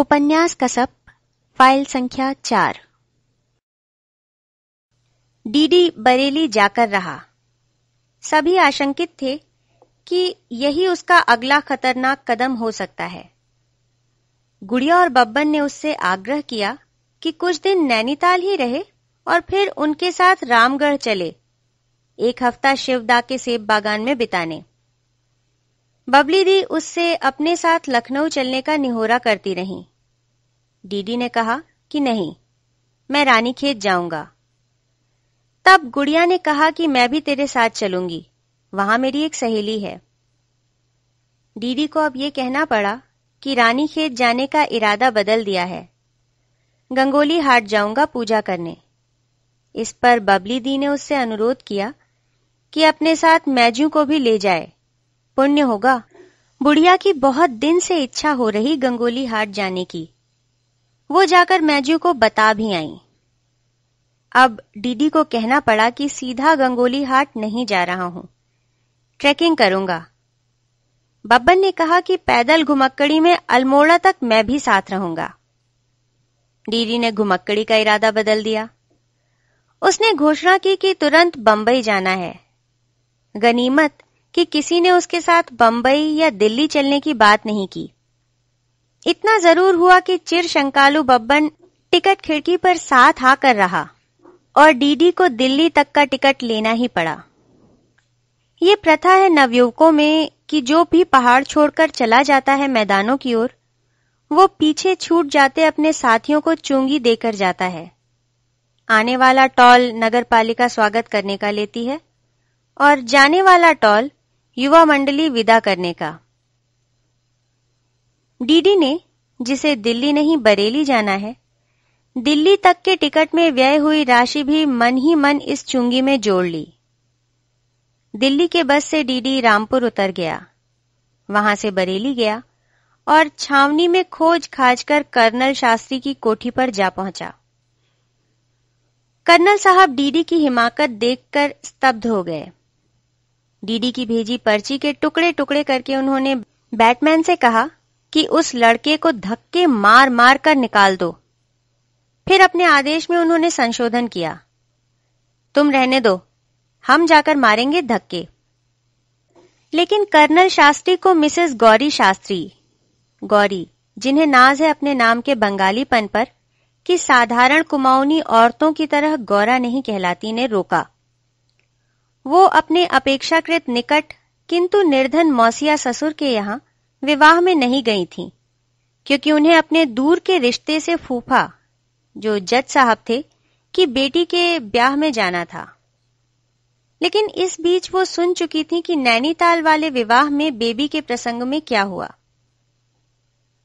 उपन्यास कसप फाइल संख्या चार डीडी बरेली जाकर रहा सभी आशंकित थे कि यही उसका अगला खतरनाक कदम हो सकता है गुड़िया और बब्बन ने उससे आग्रह किया कि कुछ दिन नैनीताल ही रहे और फिर उनके साथ रामगढ़ चले एक हफ्ता शिवदा के सेब बागान में बिताने बबली दी उससे अपने साथ लखनऊ चलने का निहोरा करती रही डीडी ने कहा कि नहीं मैं रानी खेत जाऊंगा तब गुड़िया ने कहा कि मैं भी तेरे साथ चलूंगी वहां मेरी एक सहेली है डीडी को अब यह कहना पड़ा कि रानी खेत जाने का इरादा बदल दिया है गंगोली हाट जाऊंगा पूजा करने इस पर बबली दी ने उससे अनुरोध किया कि अपने साथ मैजू को भी ले जाए पुण्य होगा बुढ़िया की बहुत दिन से इच्छा हो रही गंगोली हाट जाने की वो जाकर मैजू को बता भी आई अब डीडी को कहना पड़ा कि सीधा गंगोली हाट नहीं जा रहा हूं ट्रैकिंग करूंगा बब्बन ने कहा कि पैदल घुमक्कड़ी में अल्मोड़ा तक मैं भी साथ रहूंगा डीडी ने घुमक्कड़ी का इरादा बदल दिया उसने घोषणा की कि तुरंत बंबई जाना है गनीमत कि किसी ने उसके साथ बंबई या दिल्ली चलने की बात नहीं की इतना जरूर हुआ कि चिर शंकालु बब्बन टिकट खिड़की पर साथ आकर रहा और डीडी को दिल्ली तक का टिकट लेना ही पड़ा ये प्रथा है नवयुवकों में कि जो भी पहाड़ छोड़कर चला जाता है मैदानों की ओर वो पीछे छूट जाते अपने साथियों को चुंगी देकर जाता है आने वाला टॉल नगर पालिका स्वागत करने का लेती है और जाने वाला टॉल युवा मंडली विदा करने का डीडी ने जिसे दिल्ली नहीं बरेली जाना है दिल्ली तक के टिकट में व्यय हुई राशि भी मन ही मन इस चुंगी में जोड़ ली दिल्ली के बस से डीडी रामपुर उतर गया वहां से बरेली गया और छावनी में खोज खाज कर कर्नल शास्त्री की कोठी पर जा पहुंचा कर्नल साहब डीडी की हिमाकत देखकर स्तब्ध हो गए डीडी की भेजी पर्ची के टुकड़े टुकड़े करके उन्होंने बैटमैन से कहा कि उस लड़के को धक्के मार मार कर निकाल दो फिर अपने आदेश में उन्होंने संशोधन किया तुम रहने दो हम जाकर मारेंगे धक्के लेकिन कर्नल शास्त्री को मिसेस गौरी शास्त्री गौरी जिन्हें नाज है अपने नाम के बंगालीपन पर कि साधारण कुमाऊनी औरतों की तरह गौरा नहीं कहलाती ने रोका वो अपने अपेक्षाकृत निकट किंतु निर्धन मौसिया ससुर के यहाँ विवाह में नहीं गई थी क्योंकि उन्हें अपने दूर के रिश्ते से फूफा जो जज साहब थे कि बेटी के ब्याह में जाना था लेकिन इस बीच वो सुन चुकी थी कि नैनीताल वाले विवाह में बेबी के प्रसंग में क्या हुआ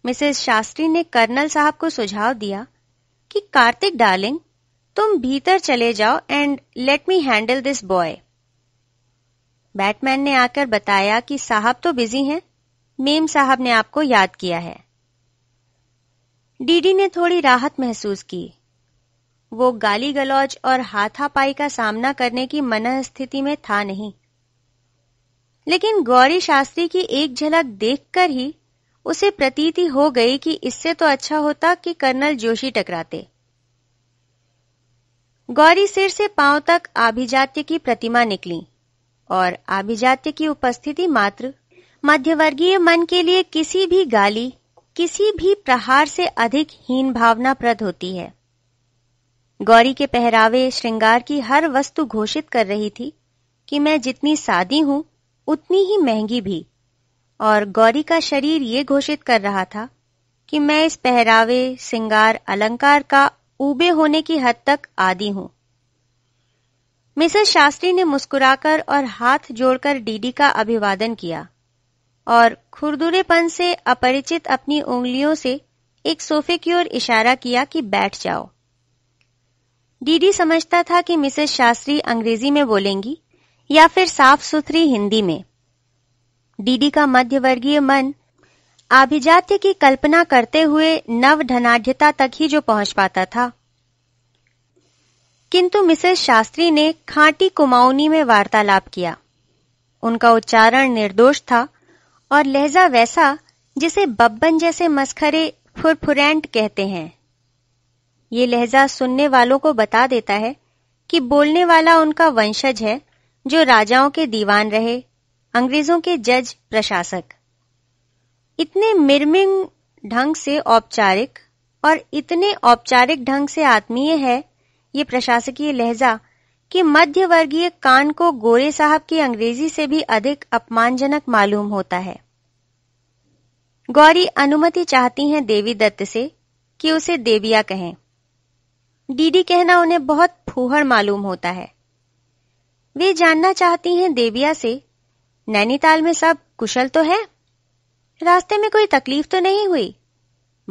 मिसेस शास्त्री ने कर्नल साहब को सुझाव दिया कि कार्तिक डार्लिंग तुम भीतर चले जाओ and let me handle this boy Batman ने आकर बताया कि साहब तो बिजी हैं मेम साहब ने आपको याद किया है डीडी ने थोड़ी राहत महसूस की वो गाली गलौज और हाथापाई का सामना करने की मन स्थिति में था नहीं लेकिन गौरी शास्त्री की एक झलक देखकर ही उसे प्रतीति हो गई कि इससे तो अच्छा होता कि कर्नल जोशी टकराते गौरी सिर से पांव तक आभिजात्य की प्रतिमा निकली और आभिजात्य की उपस्थिति मात्र मध्यवर्गीय मन के लिए किसी भी गाली किसी भी प्रहार से अधिक हीन भावना प्रद होती है गौरी के पहरावे श्रृंगार की हर वस्तु घोषित कर रही थी कि मैं जितनी सादी हूं उतनी ही महंगी भी और गौरी का शरीर ये घोषित कर रहा था कि मैं इस पहरावे श्रृंगार अलंकार का ऊबे होने की हद तक आदि हूं मिसेस शास्त्री ने मुस्कुराकर और हाथ जोड़कर डीडी का अभिवादन किया और खुरदुरेपन से अपरिचित अपनी उंगलियों से एक सोफे की ओर इशारा किया कि बैठ जाओ डीडी समझता था कि मिसेस शास्त्री अंग्रेजी में बोलेंगी या फिर साफ सुथरी हिंदी में डीडी का मध्यवर्गीय मन आभिजात्य की कल्पना करते हुए नव धनाढ़ता तक ही जो पहुंच पाता था किंतु मिसेस शास्त्री ने खांटी कुमाऊनी में वार्तालाप किया उनका उच्चारण निर्दोष था और लहजा वैसा जिसे बब्बन जैसे मस्खरे फुरफुरैंट कहते हैं ये लहजा सुनने वालों को बता देता है कि बोलने वाला उनका वंशज है जो राजाओं के दीवान रहे अंग्रेजों के जज प्रशासक इतने मिर्मिंग ढंग से औपचारिक और इतने औपचारिक ढंग से आत्मीय है ये प्रशासकीय लहजा कि मध्य वर्गीय कान को गोरे साहब की अंग्रेजी से भी अधिक अपमानजनक मालूम होता है गौरी अनुमति चाहती हैं देवी दत्त से कि उसे देविया कहें डीडी कहना उन्हें बहुत फूहड़ मालूम होता है वे जानना चाहती हैं देविया से नैनीताल में सब कुशल तो है रास्ते में कोई तकलीफ तो नहीं हुई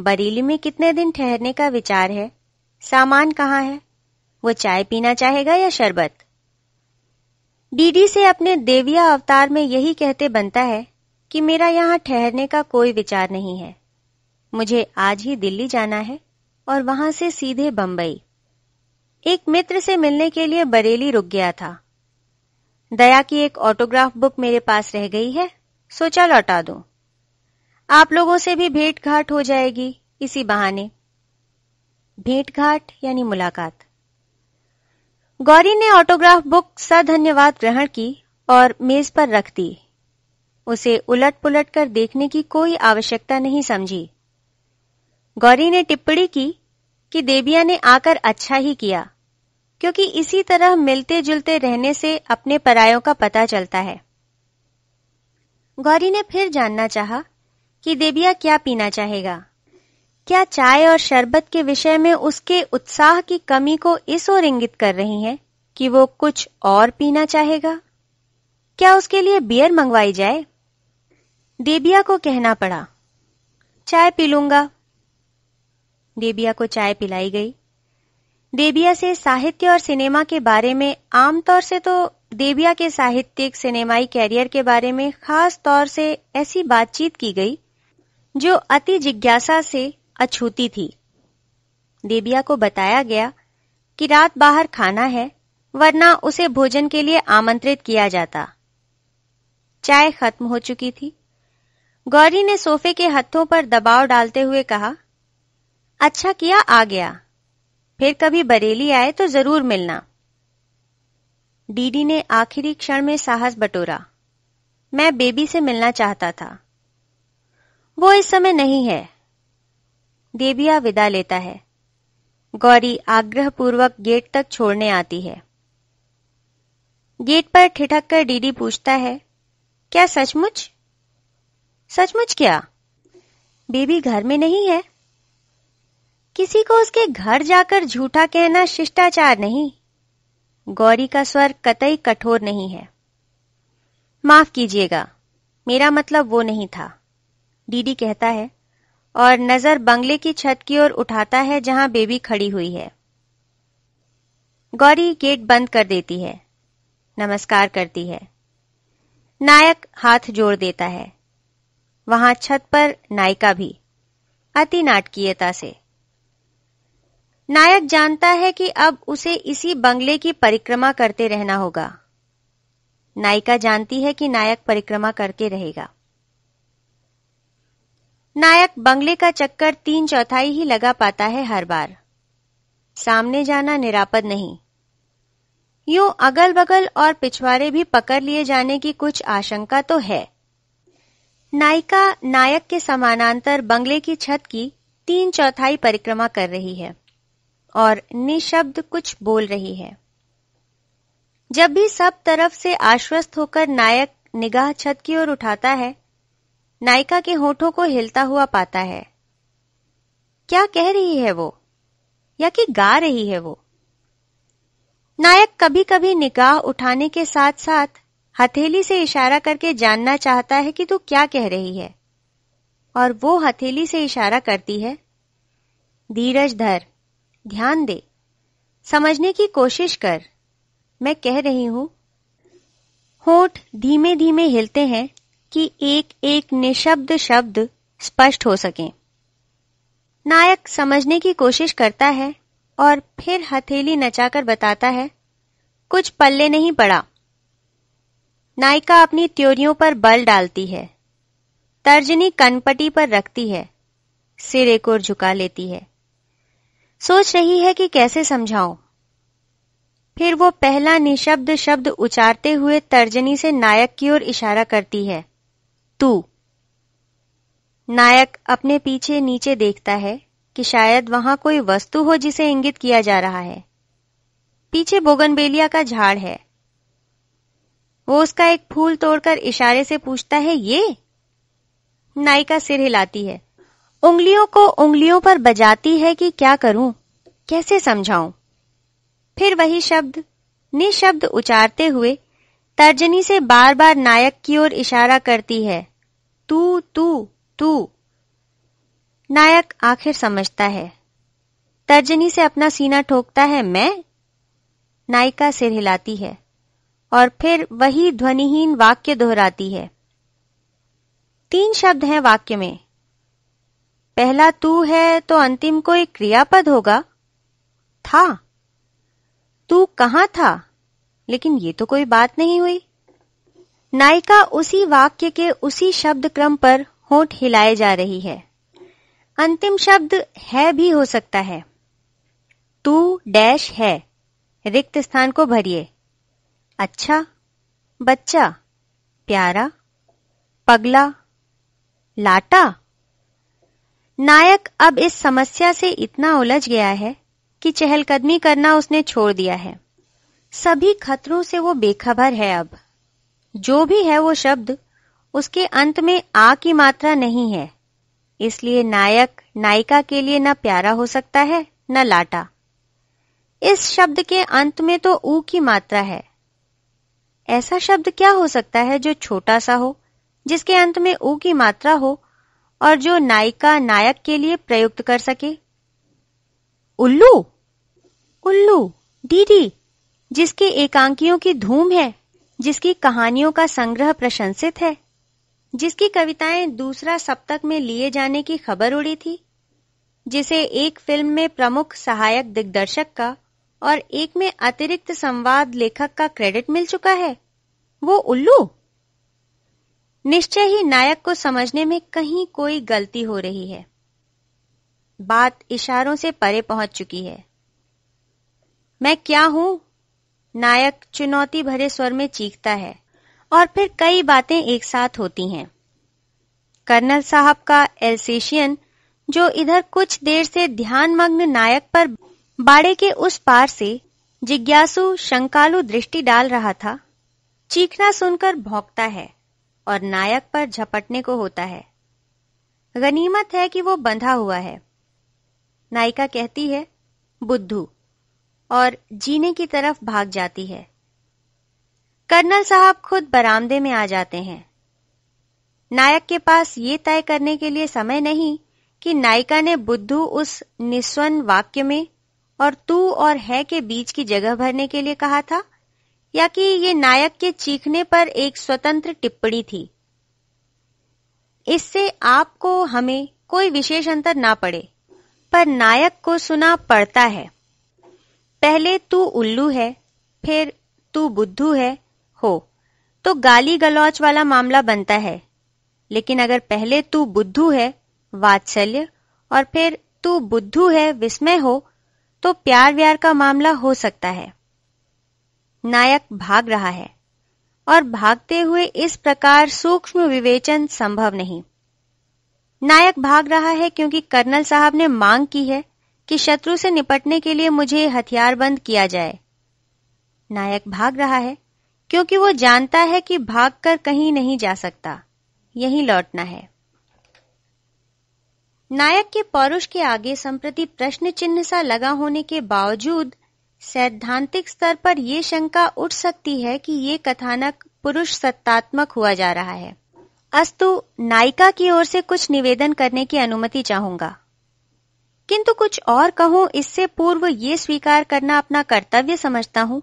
बरेली में कितने दिन ठहरने का विचार है सामान कहाँ है वो चाय पीना चाहेगा या शरबत डीडी से अपने देविया अवतार में यही कहते बनता है कि मेरा यहाँ ठहरने का कोई विचार नहीं है मुझे आज ही दिल्ली जाना है और वहां से सीधे बंबई एक मित्र से मिलने के लिए बरेली रुक गया था दया की एक ऑटोग्राफ बुक मेरे पास रह गई है सोचा लौटा दो आप लोगों से भी भेंट घाट हो जाएगी इसी बहाने भेंट घाट यानी मुलाकात गौरी ने ऑटोग्राफ बुक सधन्यवाद ग्रहण की और मेज पर रख दी उसे उलट पुलट कर देखने की कोई आवश्यकता नहीं समझी गौरी ने टिप्पणी की कि देबिया ने आकर अच्छा ही किया क्योंकि इसी तरह मिलते जुलते रहने से अपने परायों का पता चलता है गौरी ने फिर जानना चाहा कि देबिया क्या पीना चाहेगा क्या चाय और शरबत के विषय में उसके उत्साह की कमी को इस ओर इंगित कर रही हैं कि वो कुछ और पीना चाहेगा क्या उसके लिए बियर मंगवाई जाए देबिया को कहना पड़ा चाय पी लूंगा देबिया को चाय पिलाई गई देबिया से साहित्य और सिनेमा के बारे में आमतौर से तो देबिया के साहित्यिक सिनेमाई कैरियर के बारे में खास तौर से ऐसी बातचीत की गई जो अति जिज्ञासा से अछूती थी देबिया को बताया गया कि रात बाहर खाना है वरना उसे भोजन के लिए आमंत्रित किया जाता चाय खत्म हो चुकी थी गौरी ने सोफे के हथों पर दबाव डालते हुए कहा अच्छा किया आ गया फिर कभी बरेली आए तो जरूर मिलना डीडी ने आखिरी क्षण में साहस बटोरा मैं बेबी से मिलना चाहता था वो इस समय नहीं है देविया विदा लेता है गौरी आग्रहपूर्वक गेट तक छोड़ने आती है गेट पर ठिठक कर डीडी पूछता है क्या सचमुच सचमुच क्या बेबी घर में नहीं है किसी को उसके घर जाकर झूठा कहना शिष्टाचार नहीं गौरी का स्वर कतई कठोर नहीं है माफ कीजिएगा मेरा मतलब वो नहीं था डीडी कहता है और नजर बंगले की छत की ओर उठाता है जहां बेबी खड़ी हुई है गौरी गेट बंद कर देती है नमस्कार करती है नायक हाथ जोड़ देता है वहां छत पर नायिका भी अति नाटकीयता से नायक जानता है कि अब उसे इसी बंगले की परिक्रमा करते रहना होगा नायिका जानती है कि नायक परिक्रमा करते रहेगा नायक बंगले का चक्कर तीन चौथाई ही लगा पाता है हर बार सामने जाना निरापद नहीं यू अगल बगल और पिछवाड़े भी पकड़ लिए जाने की कुछ आशंका तो है नायिका नायक के समानांतर बंगले की छत की तीन चौथाई परिक्रमा कर रही है और निशब्द कुछ बोल रही है जब भी सब तरफ से आश्वस्त होकर नायक निगाह छत की ओर उठाता है नायिका के होठों को हिलता हुआ पाता है क्या कह रही है वो या कि गा रही है वो नायक कभी कभी निगाह उठाने के साथ साथ हथेली से इशारा करके जानना चाहता है कि तू क्या कह रही है और वो हथेली से इशारा करती है धीरज धर ध्यान दे समझने की कोशिश कर मैं कह रही हूं होठ धीमे धीमे हिलते हैं कि एक एक निशब्द शब्द स्पष्ट हो सके नायक समझने की कोशिश करता है और फिर हथेली नचाकर बताता है कुछ पल्ले नहीं पड़ा नायिका अपनी त्योरियों पर बल डालती है तर्जनी कनपटी पर रखती है सिर एक और झुका लेती है सोच रही है कि कैसे समझाओ फिर वो पहला निशब्द शब्द उचारते हुए तर्जनी से नायक की ओर इशारा करती है तू नायक अपने पीछे नीचे देखता है कि शायद वहां कोई वस्तु हो जिसे इंगित किया जा रहा है पीछे बोगनबेलिया का झाड़ है वो उसका एक फूल तोड़कर इशारे से पूछता है ये नायिका सिर हिलाती है उंगलियों को उंगलियों पर बजाती है कि क्या करूं कैसे समझाऊं फिर वही शब्द निशब्द उचारते हुए तर्जनी से बार बार नायक की ओर इशारा करती है तू तू तू नायक आखिर समझता है तर्जनी से अपना सीना ठोकता है मैं नायिका सिर हिलाती है और फिर वही ध्वनिहीन वाक्य दोहराती है तीन शब्द हैं वाक्य में पहला तू है तो अंतिम कोई क्रियापद होगा था तू कहा था लेकिन ये तो कोई बात नहीं हुई नायिका उसी वाक्य के उसी शब्द क्रम पर होठ हिलाए जा रही है अंतिम शब्द है भी हो सकता है तू डैश है रिक्त स्थान को भरिए अच्छा बच्चा प्यारा पगला लाटा नायक अब इस समस्या से इतना उलझ गया है कि चहलकदमी करना उसने छोड़ दिया है सभी खतरों से वो बेखबर है अब जो भी है वो शब्द उसके अंत में आ की मात्रा नहीं है इसलिए नायक नायिका के लिए ना प्यारा हो सकता है न लाटा इस शब्द के अंत में तो ऊ की मात्रा है ऐसा शब्द क्या हो सकता है जो छोटा सा हो जिसके अंत में ऊ की मात्रा हो और जो नायिका नायक के लिए प्रयुक्त कर सके उल्लू उल्लू डीडी जिसकी एकांकियों की धूम है जिसकी कहानियों का संग्रह प्रशंसित है जिसकी कविताएं दूसरा सप्तक में लिए जाने की खबर उड़ी थी जिसे एक फिल्म में प्रमुख सहायक दिग्दर्शक का और एक में अतिरिक्त संवाद लेखक का क्रेडिट मिल चुका है वो उल्लू निश्चय ही नायक को समझने में कहीं कोई गलती हो रही है बात इशारों से परे पहुंच चुकी है मैं क्या हूं नायक चुनौती भरे स्वर में चीखता है और फिर कई बातें एक साथ होती हैं कर्नल साहब का एलसेशियन जो इधर कुछ देर से ध्यानमग्न नायक पर बाड़े के उस पार से जिज्ञासु शंकालु दृष्टि डाल रहा था चीखना सुनकर भौंकता है और नायक पर झपटने को होता है गनीमत है कि वो बंधा हुआ है नायिका कहती है बुद्धू और जीने की तरफ भाग जाती है कर्नल साहब खुद बरामदे में आ जाते हैं नायक के पास ये तय करने के लिए समय नहीं कि नायिका ने बुद्धू उस निस्वन वाक्य में और तू और है के बीच की जगह भरने के लिए कहा था या कि ये नायक के चीखने पर एक स्वतंत्र टिप्पणी थी इससे आपको हमें कोई विशेष अंतर ना पड़े पर नायक को सुना पड़ता है पहले तू उल्लू है फिर तू बुद्धू है हो तो गाली गलौच वाला मामला बनता है लेकिन अगर पहले तू बुद्धू है वात्सल्य और फिर तू बुद्धू है विस्मय हो तो प्यार व्यार का मामला हो सकता है नायक भाग रहा है और भागते हुए इस प्रकार सूक्ष्म विवेचन संभव नहीं नायक भाग रहा है क्योंकि कर्नल साहब ने मांग की है कि शत्रु से निपटने के लिए मुझे हथियारबंद किया जाए नायक भाग रहा है क्योंकि वो जानता है कि भागकर कहीं नहीं जा सकता यहीं लौटना है नायक के पौरुष के आगे संप्रति प्रश्न चिन्ह सा लगा होने के बावजूद सैद्धांतिक स्तर पर यह शंका उठ सकती है कि ये कथानक पुरुष सत्तात्मक हुआ जा रहा है अस्तु नायिका की ओर से कुछ निवेदन करने की अनुमति चाहूंगा किंतु कुछ और कहूं इससे पूर्व ये स्वीकार करना अपना कर्तव्य समझता हूं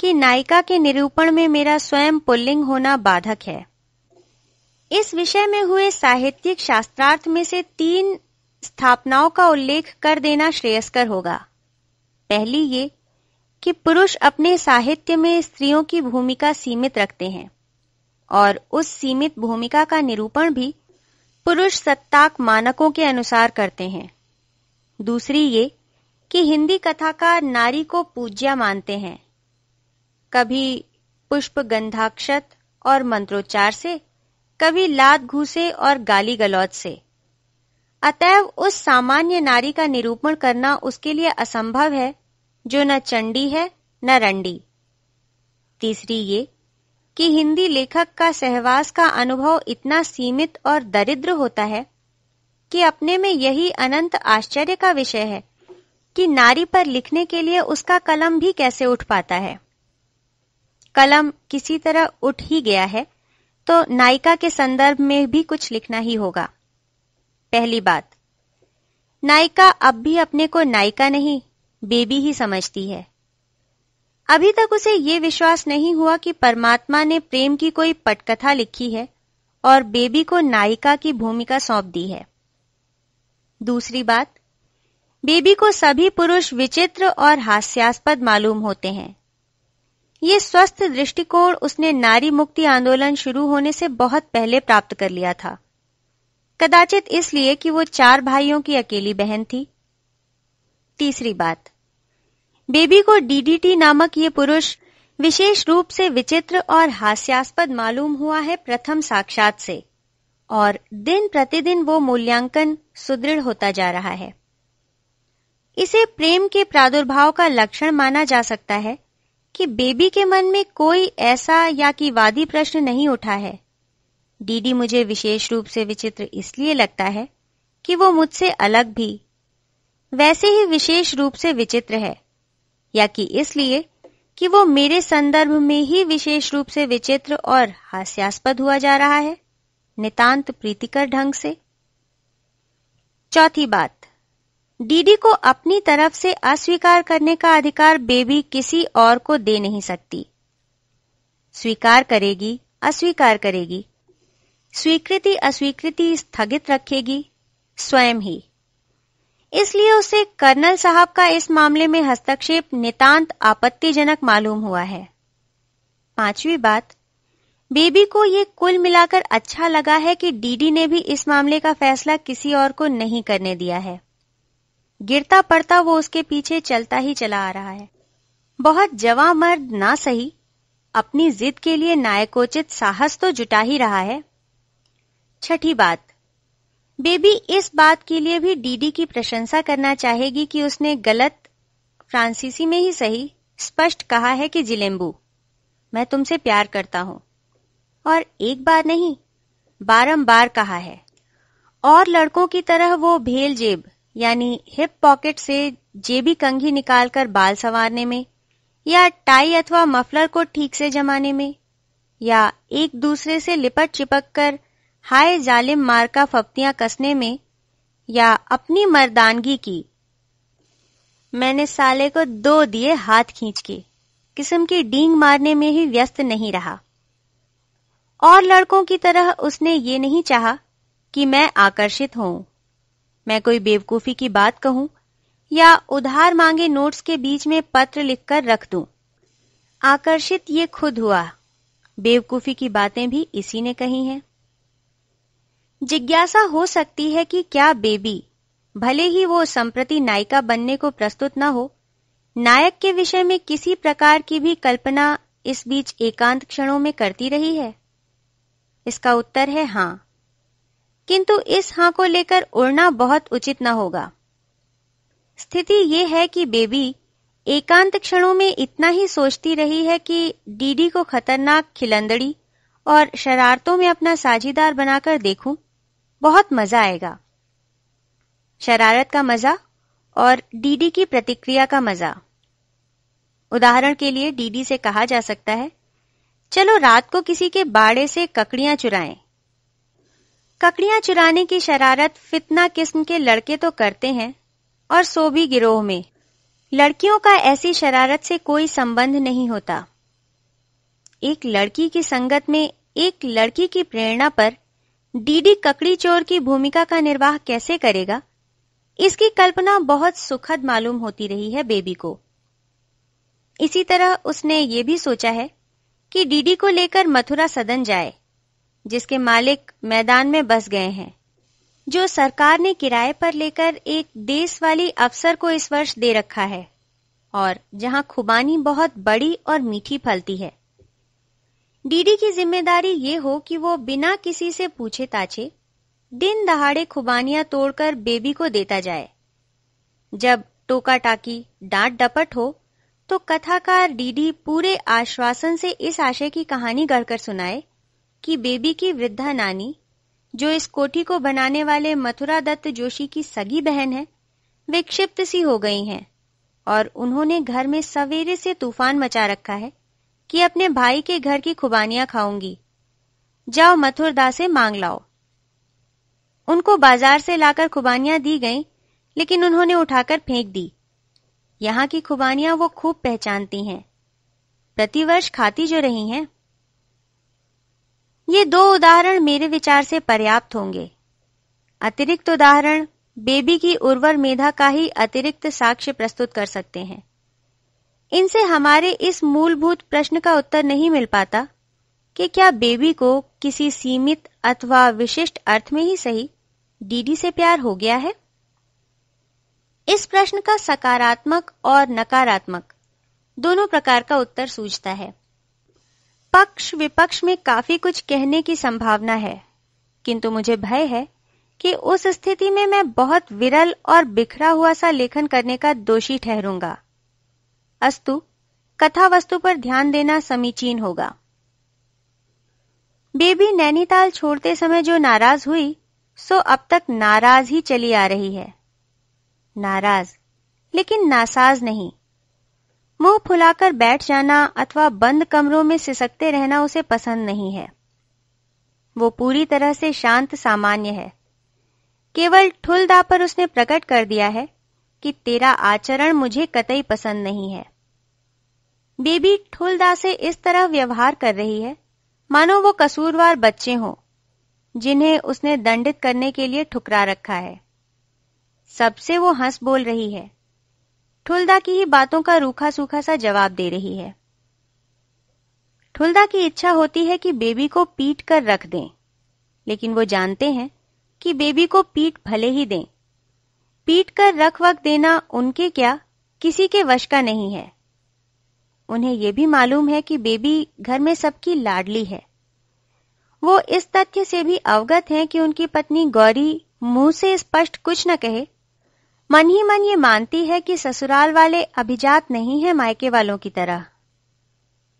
कि नायिका के निरूपण में मेरा स्वयं पुल्लिंग होना बाधक है इस विषय में हुए साहित्यिक शास्त्रार्थ में से तीन स्थापनाओं का उल्लेख कर देना श्रेयस्कर होगा पहली ये कि पुरुष अपने साहित्य में स्त्रियों की भूमिका सीमित रखते हैं और उस सीमित भूमिका का निरूपण भी पुरुष सत्ताक मानकों के अनुसार करते हैं दूसरी ये कि हिंदी कथाकार नारी को पूज्या मानते हैं कभी पुष्प गंधाक्षत और मंत्रोच्चार से कभी लात घूसे और गाली गलौज से अतएव उस सामान्य नारी का निरूपण करना उसके लिए असंभव है जो न चंडी है न रंडी तीसरी ये कि हिंदी लेखक का सहवास का अनुभव इतना सीमित और दरिद्र होता है कि अपने में यही अनंत आश्चर्य का विषय है कि नारी पर लिखने के लिए उसका कलम भी कैसे उठ पाता है कलम किसी तरह उठ ही गया है तो नायिका के संदर्भ में भी कुछ लिखना ही होगा पहली बात नायिका अब भी अपने को नायिका नहीं बेबी ही समझती है अभी तक उसे ये विश्वास नहीं हुआ कि परमात्मा ने प्रेम की कोई पटकथा लिखी है और बेबी को नायिका की भूमिका सौंप दी है दूसरी बात बेबी को सभी पुरुष विचित्र और हास्यास्पद मालूम होते हैं ये स्वस्थ दृष्टिकोण उसने नारी मुक्ति आंदोलन शुरू होने से बहुत पहले प्राप्त कर लिया था कदाचित इसलिए कि वो चार भाइयों की अकेली बहन थी तीसरी बात बेबी को डीडीटी नामक ये पुरुष विशेष रूप से विचित्र और हास्यास्पद मालूम हुआ है प्रथम साक्षात से और दिन प्रतिदिन वो मूल्यांकन सुदृढ़ होता जा रहा है इसे प्रेम के प्रादुर्भाव का लक्षण माना जा सकता है कि बेबी के मन में कोई ऐसा या कि वादी प्रश्न नहीं उठा है डीडी मुझे विशेष रूप से विचित्र इसलिए लगता है कि वो मुझसे अलग भी वैसे ही विशेष रूप से विचित्र है या कि इसलिए कि वो मेरे संदर्भ में ही विशेष रूप से विचित्र और हास्यास्पद हुआ जा रहा है नितांत प्रीतिकर ढंग से चौथी बात डीडी को अपनी तरफ से अस्वीकार करने का अधिकार बेबी किसी और को दे नहीं सकती स्वीकार करेगी अस्वीकार करेगी स्वीकृति अस्वीकृति स्थगित रखेगी स्वयं ही इसलिए उसे कर्नल साहब का इस मामले में हस्तक्षेप नितांत आपत्तिजनक मालूम हुआ है पांचवी बात बेबी को ये कुल मिलाकर अच्छा लगा है कि डीडी ने भी इस मामले का फैसला किसी और को नहीं करने दिया है गिरता पड़ता वो उसके पीछे चलता ही चला आ रहा है बहुत जवा मर्द ना सही अपनी जिद के लिए नायकोचित साहस तो जुटा ही रहा है छठी बात बेबी इस बात के लिए भी डीडी की प्रशंसा करना चाहेगी कि उसने गलत फ्रांसीसी में ही सही स्पष्ट कहा है कि जिलेम्बू मैं तुमसे प्यार करता हूं और एक बार नहीं बारंबार कहा है और लड़कों की तरह वो भेल जेब यानी हिप पॉकेट से जेबी कंघी निकालकर बाल संवारने में या टाई अथवा मफलर को ठीक से जमाने में या एक दूसरे से लिपट चिपक कर हाय जालिम मार का फप्तियां कसने में या अपनी मर्दानगी की मैंने साले को दो दिए हाथ खींच के किस्म की डींग मारने में ही व्यस्त नहीं रहा और लड़कों की तरह उसने ये नहीं चाहा कि मैं आकर्षित हूं मैं कोई बेवकूफी की बात कहूं या उधार मांगे नोट्स के बीच में पत्र लिखकर रख दूं। आकर्षित ये खुद हुआ बेवकूफी की बातें भी इसी ने कही हैं। जिज्ञासा हो सकती है कि क्या बेबी भले ही वो संप्रति नायिका बनने को प्रस्तुत न हो नायक के विषय में किसी प्रकार की भी कल्पना इस बीच एकांत क्षणों में करती रही है इसका उत्तर है हां किंतु इस हां को लेकर उड़ना बहुत उचित न होगा स्थिति यह है कि बेबी एकांत क्षणों में इतना ही सोचती रही है कि डीडी को खतरनाक खिलंदड़ी और शरारतों में अपना साझीदार बनाकर देखूं बहुत मजा आएगा शरारत का मजा और डीडी की प्रतिक्रिया का मजा उदाहरण के लिए डीडी से कहा जा सकता है चलो रात को किसी के बाड़े से ककड़ियां चुराएं। ककड़ियां चुराने की शरारत फितना किस्म के लड़के तो करते हैं और सो भी गिरोह में लड़कियों का ऐसी शरारत से कोई संबंध नहीं होता एक लड़की की संगत में एक लड़की की प्रेरणा पर डीडी ककड़ी चोर की भूमिका का निर्वाह कैसे करेगा इसकी कल्पना बहुत सुखद मालूम होती रही है बेबी को इसी तरह उसने ये भी सोचा है कि डीडी को लेकर मथुरा सदन जाए जिसके मालिक मैदान में बस गए हैं जो सरकार ने किराए पर लेकर एक देश वाली अफसर को इस वर्ष दे रखा है और जहां खुबानी बहुत बड़ी और मीठी फलती है डीडी की जिम्मेदारी ये हो कि वो बिना किसी से पूछे ताछे दिन दहाड़े खुबानियां तोड़कर बेबी को देता जाए जब टोका टाकी डांट डपट हो तो कथाकार डीडी पूरे आश्वासन से इस आशय की कहानी गढ़कर सुनाए कि बेबी की वृद्धा नानी जो इस कोठी को बनाने वाले मथुरा दत्त जोशी की सगी बहन है वे क्षिप्त सी हो गई हैं और उन्होंने घर में सवेरे से तूफान मचा रखा है कि अपने भाई के घर की खुबानियां खाऊंगी जाओ मथुरदा से मांग लाओ उनको बाजार से लाकर खुबानियां दी गईं, लेकिन उन्होंने उठाकर फेंक दी यहाँ की खुबानियां वो खूब पहचानती हैं प्रतिवर्ष खाती जो रही हैं ये दो उदाहरण मेरे विचार से पर्याप्त होंगे अतिरिक्त उदाहरण बेबी की उर्वर मेधा का ही अतिरिक्त साक्ष्य प्रस्तुत कर सकते हैं इनसे हमारे इस मूलभूत प्रश्न का उत्तर नहीं मिल पाता कि क्या बेबी को किसी सीमित अथवा विशिष्ट अर्थ में ही सही डीडी से प्यार हो गया है इस प्रश्न का सकारात्मक और नकारात्मक दोनों प्रकार का उत्तर सूझता है पक्ष विपक्ष में काफी कुछ कहने की संभावना है किंतु मुझे भय है कि उस स्थिति में मैं बहुत विरल और बिखरा हुआ सा लेखन करने का दोषी ठहरूंगा अस्तु कथा वस्तु पर ध्यान देना समीचीन होगा बेबी नैनीताल छोड़ते समय जो नाराज हुई सो अब तक नाराज ही चली आ रही है नाराज लेकिन नासाज नहीं मुंह फुलाकर बैठ जाना अथवा बंद कमरों में सिसकते रहना उसे पसंद नहीं है वो पूरी तरह से शांत सामान्य है केवल ठुलदा पर उसने प्रकट कर दिया है कि तेरा आचरण मुझे कतई पसंद नहीं है बेबी ठुलदा से इस तरह व्यवहार कर रही है मानो वो कसूरवार बच्चे हों जिन्हें उसने दंडित करने के लिए ठुकरा रखा है सबसे वो हंस बोल रही है ठुलदा की ही बातों का रूखा सूखा सा जवाब दे रही है ठुलदा की इच्छा होती है कि बेबी को पीट कर रख दें लेकिन वो जानते हैं कि बेबी को पीट भले ही दें पीट कर रख वक्त देना उनके क्या किसी के वश का नहीं है उन्हें यह भी मालूम है कि बेबी घर में सबकी लाडली है वो इस तथ्य से भी अवगत हैं कि उनकी पत्नी गौरी मुंह से स्पष्ट कुछ न कहे मन ही मन ये मानती है कि ससुराल वाले अभिजात नहीं है मायके वालों की तरह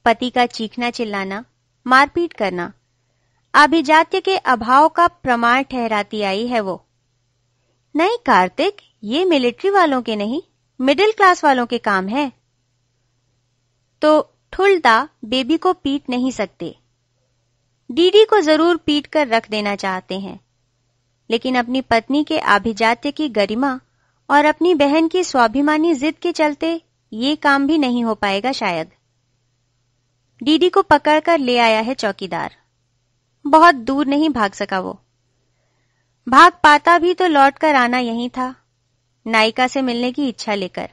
पति का चीखना चिल्लाना मारपीट करना अभिजात्य के अभाव का प्रमाण ठहराती आई है वो नहीं कार्तिक ये मिलिट्री वालों के नहीं मिडिल क्लास वालों के काम है तो ठुलदा बेबी को पीट नहीं सकते डीडी को जरूर पीट कर रख देना चाहते हैं लेकिन अपनी पत्नी के आभिजात्य की गरिमा और अपनी बहन की स्वाभिमानी जिद के चलते ये काम भी नहीं हो पाएगा शायद डीडी को पकड़कर ले आया है चौकीदार बहुत दूर नहीं भाग सका वो भाग पाता भी तो लौट कर आना यही था नायिका से मिलने की इच्छा लेकर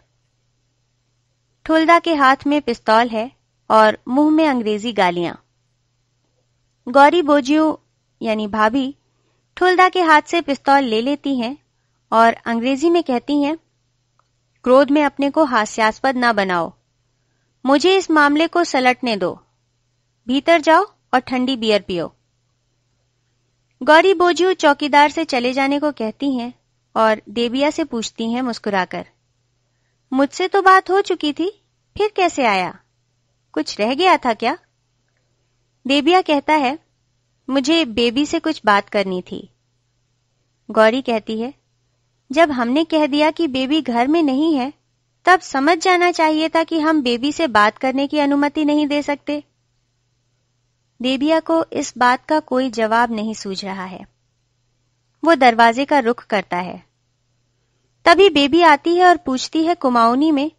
ठुलदा के हाथ में पिस्तौल है और मुंह में अंग्रेजी गालियां गौरी बोजियो यानी भाभी ठुलदा के हाथ से पिस्तौल ले लेती हैं और अंग्रेजी में कहती हैं क्रोध में अपने को हास्यास्पद ना बनाओ मुझे इस मामले को सलटने दो भीतर जाओ और ठंडी बियर पियो गौरी बोझू चौकीदार से चले जाने को कहती हैं और देविया से पूछती हैं मुस्कुराकर मुझसे तो बात हो चुकी थी फिर कैसे आया कुछ रह गया था क्या देविया कहता है मुझे बेबी से कुछ बात करनी थी गौरी कहती है जब हमने कह दिया कि बेबी घर में नहीं है तब समझ जाना चाहिए था कि हम बेबी से बात करने की अनुमति नहीं दे सकते देबिया को इस बात का कोई जवाब नहीं सूझ रहा है वो दरवाजे का रुख करता है तभी बेबी आती है और पूछती है कुमाऊनी में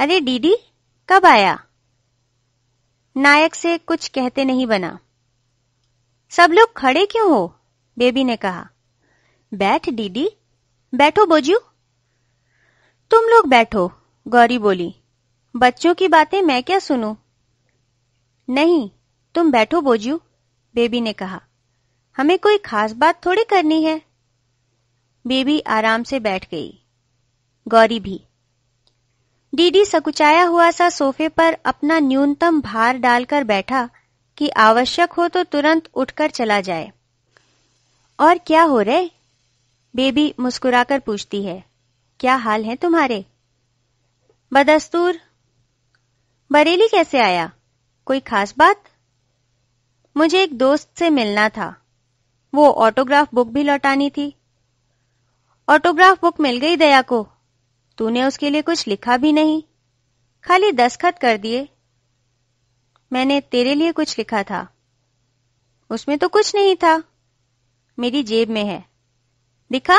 अरे डीडी कब आया नायक से कुछ कहते नहीं बना सब लोग खड़े क्यों हो बेबी ने कहा बैठ डीडी बैठो बोजू तुम लोग बैठो गौरी बोली बच्चों की बातें मैं क्या सुनू नहीं तुम बैठो बोजू बेबी ने कहा हमें कोई खास बात थोड़ी करनी है बेबी आराम से बैठ गई गौरी भी डीडी सकुचाया हुआ सा सोफे पर अपना न्यूनतम भार डालकर बैठा कि आवश्यक हो तो तुरंत उठकर चला जाए और क्या हो रहे बेबी मुस्कुराकर पूछती है क्या हाल है तुम्हारे बदस्तूर बरेली कैसे आया कोई खास बात मुझे एक दोस्त से मिलना था वो ऑटोग्राफ बुक भी लौटानी थी ऑटोग्राफ बुक मिल गई दया को तूने उसके लिए कुछ लिखा भी नहीं खाली दस्खत कर दिए मैंने तेरे लिए कुछ लिखा था उसमें तो कुछ नहीं था मेरी जेब में है दिखा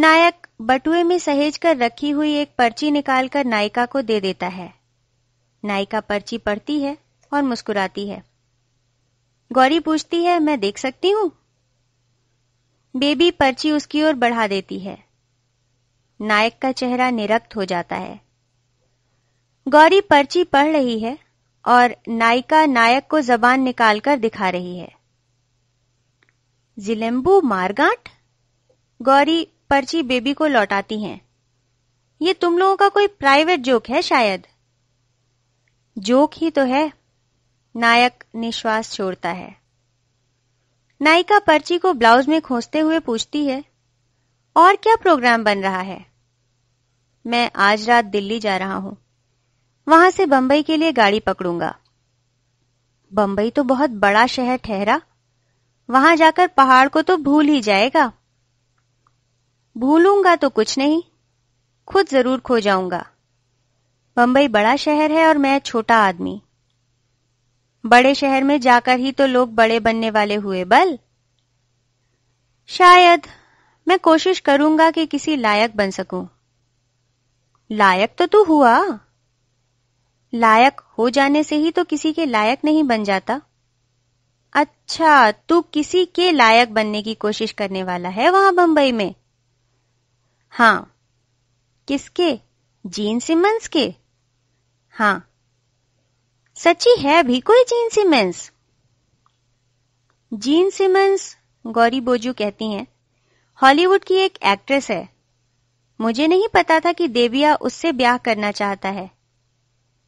नायक बटुए में सहेज कर रखी हुई एक पर्ची निकालकर नायिका को दे देता है नायिका पर्ची पढ़ती है और मुस्कुराती है गौरी पूछती है मैं देख सकती हूं बेबी पर्ची उसकी ओर बढ़ा देती है नायक का चेहरा निरक्त हो जाता है गौरी पर्ची पढ़ रही है और नायिका नायक को जबान निकालकर दिखा रही है जिलेम्बू मारगाट गौरी पर्ची बेबी को लौटाती हैं ये तुम लोगों का कोई प्राइवेट जोक है शायद जोक ही तो है नायक निश्वास छोड़ता है नायिका पर्ची को ब्लाउज में खोजते हुए पूछती है और क्या प्रोग्राम बन रहा है मैं आज रात दिल्ली जा रहा हूं वहां से बंबई के लिए गाड़ी पकड़ूंगा बंबई तो बहुत बड़ा शहर ठहरा वहां जाकर पहाड़ को तो भूल ही जाएगा भूलूंगा तो कुछ नहीं खुद जरूर खो जाऊंगा बंबई बड़ा शहर है और मैं छोटा आदमी बड़े शहर में जाकर ही तो लोग बड़े बनने वाले हुए बल शायद मैं कोशिश करूंगा कि किसी लायक बन सकूं लायक तो तू हुआ लायक हो जाने से ही तो किसी के लायक नहीं बन जाता अच्छा तू किसी के लायक बनने की कोशिश करने वाला है वहां बंबई में हाँ किसके जीन सिमंस के हाँ सची है भी कोई Gene Simmons Gene Simmons Gauri बोजू कहती हैं हॉलीवुड की एक एक्ट्रेस है मुझे नहीं पता था कि देविया उससे ब्याह करना चाहता है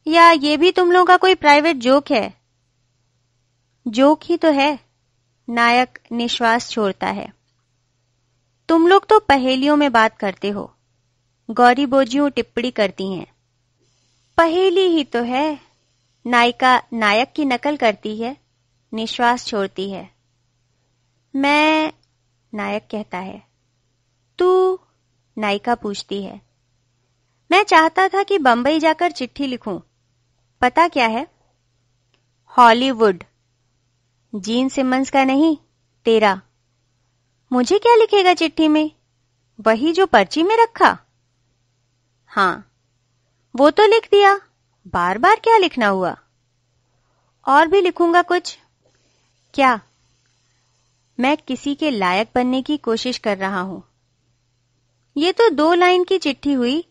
या ये भी तुम लोगों का कोई प्राइवेट जोक है जोक ही तो है नायक निश्वास छोड़ता है तुम लोग तो पहेलियों में बात करते हो गौरी बोझियों टिप्पणी करती हैं पहेली ही तो है नायिका नायक की नकल करती है निश्वास छोड़ती है मैं नायक कहता है तू नायिका पूछती है मैं चाहता था कि बंबई जाकर चिट्ठी लिखूं। पता क्या है हॉलीवुड जीन सिमंस का नहीं तेरा मुझे क्या लिखेगा चिट्ठी में वही जो पर्ची में रखा हाँ वो तो लिख दिया बार बार क्या लिखना हुआ और भी लिखूंगा कुछ क्या मैं किसी के लायक बनने की कोशिश कर रहा हूं ये तो दो लाइन की चिट्ठी हुई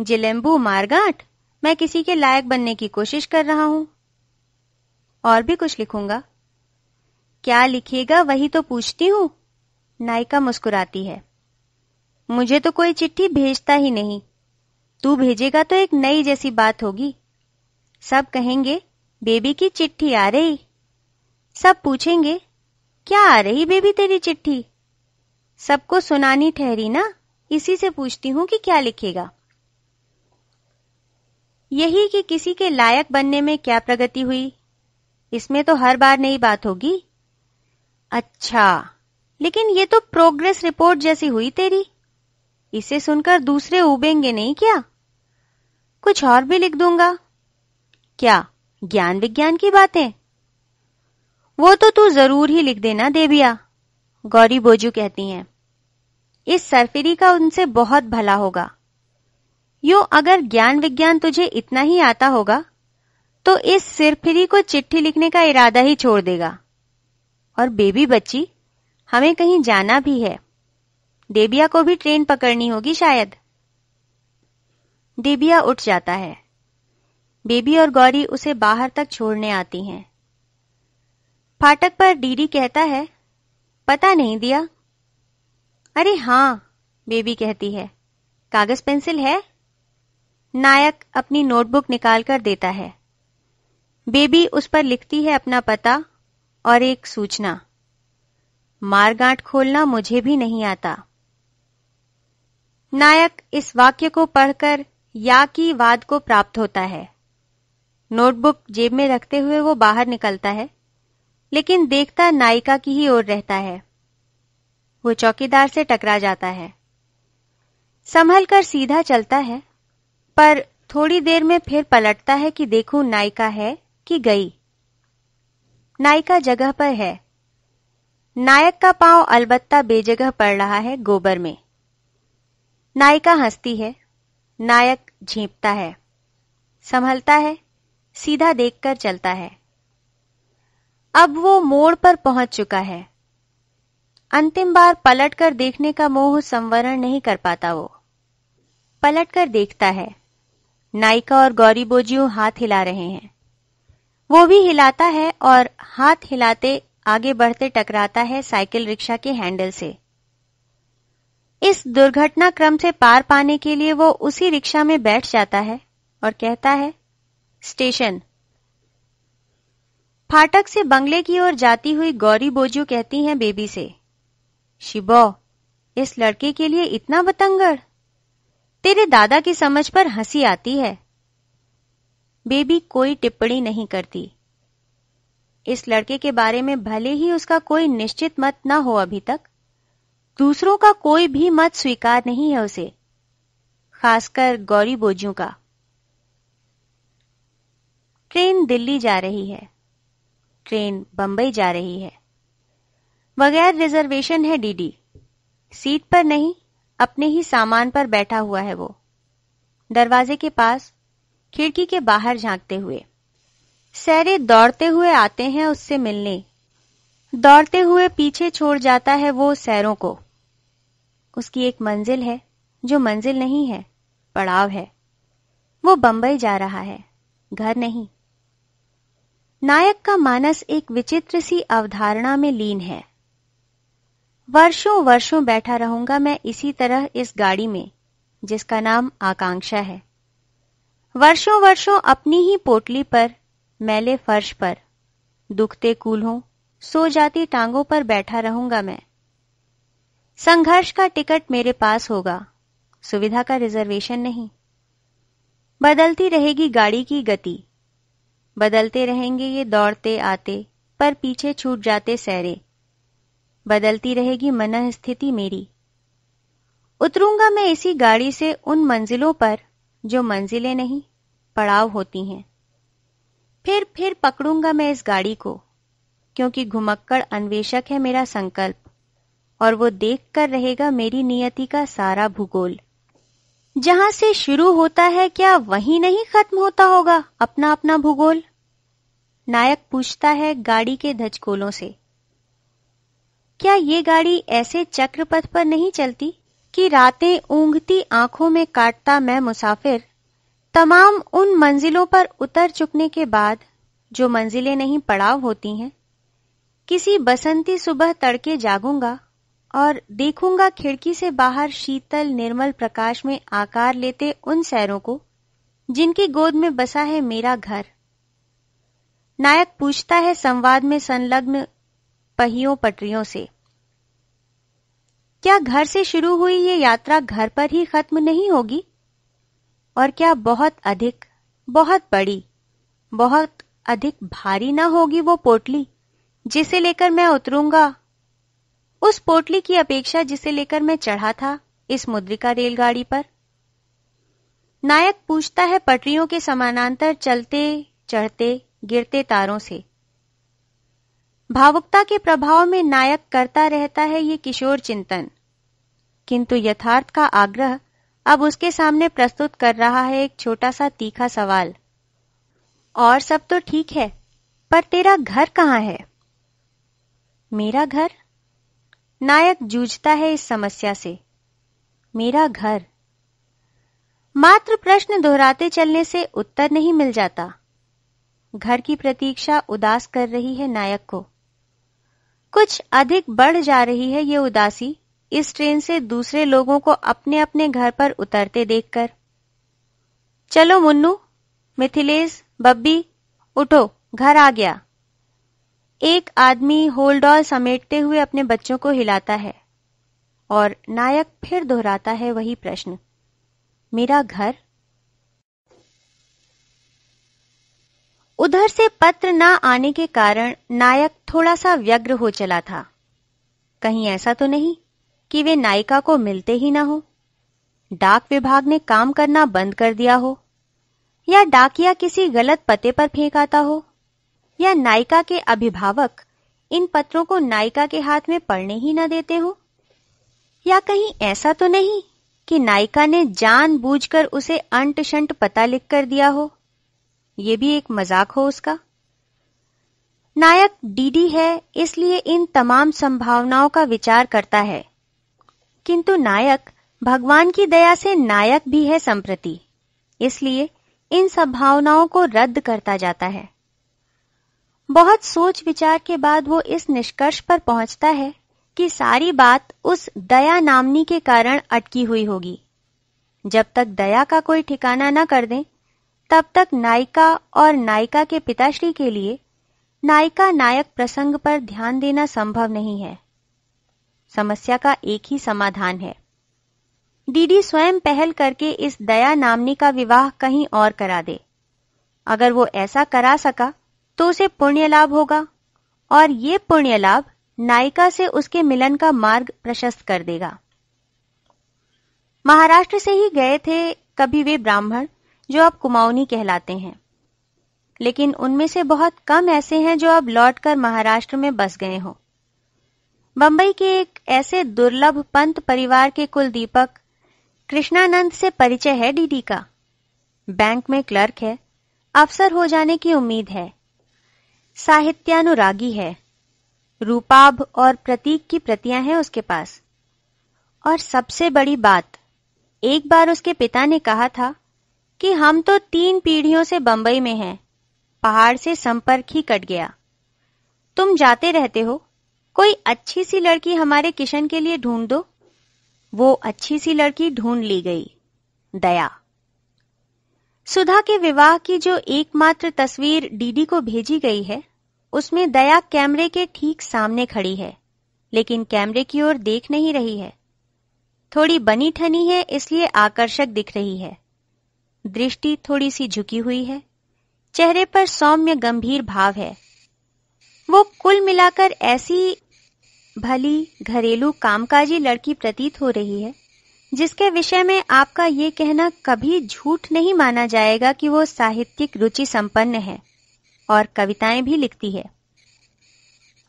जिलेम्बू मारगाट मैं किसी के लायक बनने की कोशिश कर रहा हूं और भी कुछ लिखूंगा क्या लिखेगा वही तो पूछती हूँ नायिका मुस्कुराती है मुझे तो कोई चिट्ठी भेजता ही नहीं तू भेजेगा तो एक नई जैसी बात होगी सब कहेंगे बेबी की चिट्ठी आ रही सब पूछेंगे क्या आ रही बेबी तेरी चिट्ठी सबको सुनानी ठहरी ना इसी से पूछती हूँ कि क्या लिखेगा यही कि किसी के लायक बनने में क्या प्रगति हुई इसमें तो हर बार नई बात होगी अच्छा लेकिन ये तो प्रोग्रेस रिपोर्ट जैसी हुई तेरी इसे सुनकर दूसरे उबेंगे नहीं क्या कुछ और भी लिख दूंगा क्या ज्ञान विज्ञान की बातें वो तो तू जरूर ही लिख देना देविया गौरी बोजू कहती हैं इस सरफिरी का उनसे बहुत भला होगा यो अगर ज्ञान विज्ञान तुझे इतना ही आता होगा तो इस सिरफिरी को चिट्ठी लिखने का इरादा ही छोड़ देगा और बेबी बच्ची हमें कहीं जाना भी है देबिया को भी ट्रेन पकड़नी होगी शायद देबिया उठ जाता है बेबी और गौरी उसे बाहर तक छोड़ने आती हैं फाटक पर डीडी कहता है पता नहीं दिया अरे हाँ बेबी कहती है कागज पेंसिल है नायक अपनी नोटबुक निकाल कर देता है बेबी उस पर लिखती है अपना पता और एक सूचना मारगांठ खोलना मुझे भी नहीं आता नायक इस वाक्य को पढ़कर या की वाद को प्राप्त होता है नोटबुक जेब में रखते हुए वो बाहर निकलता है लेकिन देखता नायिका की ही ओर रहता है वो चौकीदार से टकरा जाता है संभल कर सीधा चलता है पर थोड़ी देर में फिर पलटता है कि देखूं नायिका है कि गई नायिका जगह पर है नायक का पांव अलबत्ता बेजगह पड़ रहा है गोबर में नायिका हंसती है नायक झीपता है संभलता है सीधा देखकर चलता है अब वो मोड़ पर पहुंच चुका है अंतिम बार पलट कर देखने का मोह संवरण नहीं कर पाता वो पलट कर देखता है नायिका और गौरी बोजियो हाथ हिला रहे हैं वो भी हिलाता है और हाथ हिलाते आगे बढ़ते टकराता है साइकिल रिक्शा के हैंडल से इस दुर्घटना क्रम से पार पाने के लिए वो उसी रिक्शा में बैठ जाता है और कहता है स्टेशन फाटक से बंगले की ओर जाती हुई गौरी बोजू कहती हैं बेबी से शिबो इस लड़के के लिए इतना बतंगड़ तेरे दादा की समझ पर हंसी आती है बेबी कोई टिप्पणी नहीं करती इस लड़के के बारे में भले ही उसका कोई निश्चित मत ना हो अभी तक दूसरों का कोई भी मत स्वीकार नहीं है उसे खासकर गौरी बोजू का ट्रेन दिल्ली जा रही है ट्रेन बंबई जा रही है बगैर रिजर्वेशन है डीडी सीट पर नहीं अपने ही सामान पर बैठा हुआ है वो दरवाजे के पास खिड़की के बाहर झांकते हुए सैरे दौड़ते हुए आते हैं उससे मिलने दौड़ते हुए पीछे छोड़ जाता है वो सैरों को उसकी एक मंजिल है जो मंजिल नहीं है पड़ाव है वो बंबई जा रहा है घर नहीं नायक का मानस एक विचित्र सी अवधारणा में लीन है वर्षों वर्षों बैठा रहूंगा मैं इसी तरह इस गाड़ी में जिसका नाम आकांक्षा है वर्षों वर्षों अपनी ही पोटली पर मैले फर्श पर दुखते कूल्हों सो जाती टांगों पर बैठा रहूंगा मैं संघर्ष का टिकट मेरे पास होगा सुविधा का रिजर्वेशन नहीं बदलती रहेगी गाड़ी की गति बदलते रहेंगे ये दौड़ते आते पर पीछे छूट जाते सैरे बदलती रहेगी मन स्थिति मेरी उतरूंगा मैं इसी गाड़ी से उन मंजिलों पर जो मंजिलें नहीं पड़ाव होती हैं फिर फिर पकड़ूंगा मैं इस गाड़ी को क्योंकि घुमक्कड़ अन्वेषक है मेरा संकल्प और वो देख कर रहेगा मेरी नियति का सारा भूगोल जहां से शुरू होता है क्या वहीं नहीं खत्म होता होगा अपना अपना भूगोल नायक पूछता है गाड़ी के धजकोलों से क्या ये गाड़ी ऐसे चक्रपथ पर नहीं चलती की रातें ऊंघती आंखों में काटता मैं मुसाफिर तमाम उन मंजिलों पर उतर चुकने के बाद जो मंजिलें नहीं पड़ाव होती हैं किसी बसंती सुबह तड़के जागूंगा और देखूंगा खिड़की से बाहर शीतल निर्मल प्रकाश में आकार लेते उन सैरों को जिनकी गोद में बसा है मेरा घर नायक पूछता है संवाद में संलग्न पहियों पटरियों से क्या घर से शुरू हुई ये यात्रा घर पर ही खत्म नहीं होगी और क्या बहुत अधिक बहुत बड़ी बहुत अधिक भारी ना होगी वो पोटली जिसे लेकर मैं उतरूंगा उस पोटली की अपेक्षा जिसे लेकर मैं चढ़ा था इस मुद्रिका रेलगाड़ी पर नायक पूछता है पटरियों के समानांतर चलते चढ़ते गिरते तारों से भावुकता के प्रभाव में नायक करता रहता है ये किशोर चिंतन किंतु यथार्थ का आग्रह अब उसके सामने प्रस्तुत कर रहा है एक छोटा सा तीखा सवाल और सब तो ठीक है पर तेरा घर कहाँ है मेरा घर नायक जूझता है इस समस्या से मेरा घर मात्र प्रश्न दोहराते चलने से उत्तर नहीं मिल जाता घर की प्रतीक्षा उदास कर रही है नायक को कुछ अधिक बढ़ जा रही है ये उदासी इस ट्रेन से दूसरे लोगों को अपने अपने घर पर उतरते देखकर चलो मुन्नू मिथिलेश बब्बी उठो घर आ गया एक आदमी होल्डॉल समेटते हुए अपने बच्चों को हिलाता है और नायक फिर दोहराता है वही प्रश्न मेरा घर उधर से पत्र ना आने के कारण नायक थोड़ा सा व्यग्र हो चला था कहीं ऐसा तो नहीं कि वे नायिका को मिलते ही ना हो डाक विभाग ने काम करना बंद कर दिया हो या डाकिया किसी गलत पते पर फेंक आता हो या नायिका के अभिभावक इन पत्रों को नायिका के हाथ में पढ़ने ही ना देते हो या कहीं ऐसा तो नहीं कि नायिका ने जानबूझकर उसे अंट शंट पता लिख कर दिया हो यह भी एक मजाक हो उसका नायक डीडी है इसलिए इन तमाम संभावनाओं का विचार करता है किंतु नायक भगवान की दया से नायक भी है संप्रति इसलिए इन सब भावनाओं को रद्द करता जाता है बहुत सोच विचार के बाद वो इस निष्कर्ष पर पहुंचता है कि सारी बात उस दया नामनी के कारण अटकी हुई होगी जब तक दया का कोई ठिकाना न कर दें तब तक नायिका और नायिका के पिताश्री के लिए नायिका नायक प्रसंग पर ध्यान देना संभव नहीं है समस्या का एक ही समाधान है दीदी स्वयं पहल करके इस दया नामनी का विवाह कहीं और करा दे अगर वो ऐसा करा सका तो उसे पुण्य लाभ होगा और ये पुण्य लाभ नायिका से उसके मिलन का मार्ग प्रशस्त कर देगा महाराष्ट्र से ही गए थे कभी वे ब्राह्मण जो अब कुमाऊनी कहलाते हैं लेकिन उनमें से बहुत कम ऐसे हैं जो अब लौटकर महाराष्ट्र में बस गए हों बंबई के एक ऐसे दुर्लभ पंत परिवार के कुल दीपक कृष्णानंद से परिचय है डीडी का बैंक में क्लर्क है अफसर हो जाने की उम्मीद है साहित्यानुरागी है रूपाभ और प्रतीक की प्रतियां हैं उसके पास और सबसे बड़ी बात एक बार उसके पिता ने कहा था कि हम तो तीन पीढ़ियों से बंबई में हैं पहाड़ से संपर्क ही कट गया तुम जाते रहते हो कोई अच्छी सी लड़की हमारे किशन के लिए ढूंढ दो वो अच्छी सी लड़की ढूंढ ली गई दया सुधा के विवाह की जो एकमात्र तस्वीर डीडी को भेजी गई है उसमें दया कैमरे के ठीक सामने खड़ी है लेकिन कैमरे की ओर देख नहीं रही है थोड़ी बनी ठनी है इसलिए आकर्षक दिख रही है दृष्टि थोड़ी सी झुकी हुई है चेहरे पर सौम्य गंभीर भाव है वो कुल मिलाकर ऐसी भली घरेलू कामकाजी लड़की प्रतीत हो रही है जिसके विषय में आपका ये कहना कभी झूठ नहीं माना जाएगा कि वो साहित्यिक रुचि संपन्न है और कविताएं भी लिखती है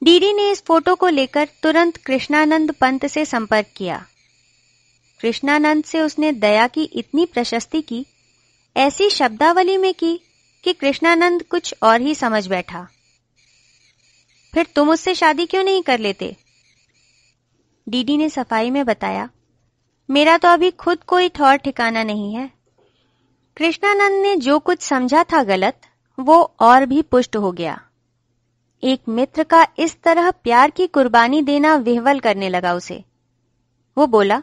डीडी ने इस फोटो को लेकर तुरंत कृष्णानंद पंत से संपर्क किया कृष्णानंद से उसने दया की इतनी प्रशस्ति की ऐसी शब्दावली में की कि कृष्णानंद कुछ और ही समझ बैठा फिर तुम उससे शादी क्यों नहीं कर लेते डीडी ने सफाई में बताया मेरा तो अभी खुद कोई ठौर ठिकाना नहीं है कृष्णानंद ने जो कुछ समझा था गलत वो और भी पुष्ट हो गया एक मित्र का इस तरह प्यार की कुर्बानी देना विहवल करने लगा उसे वो बोला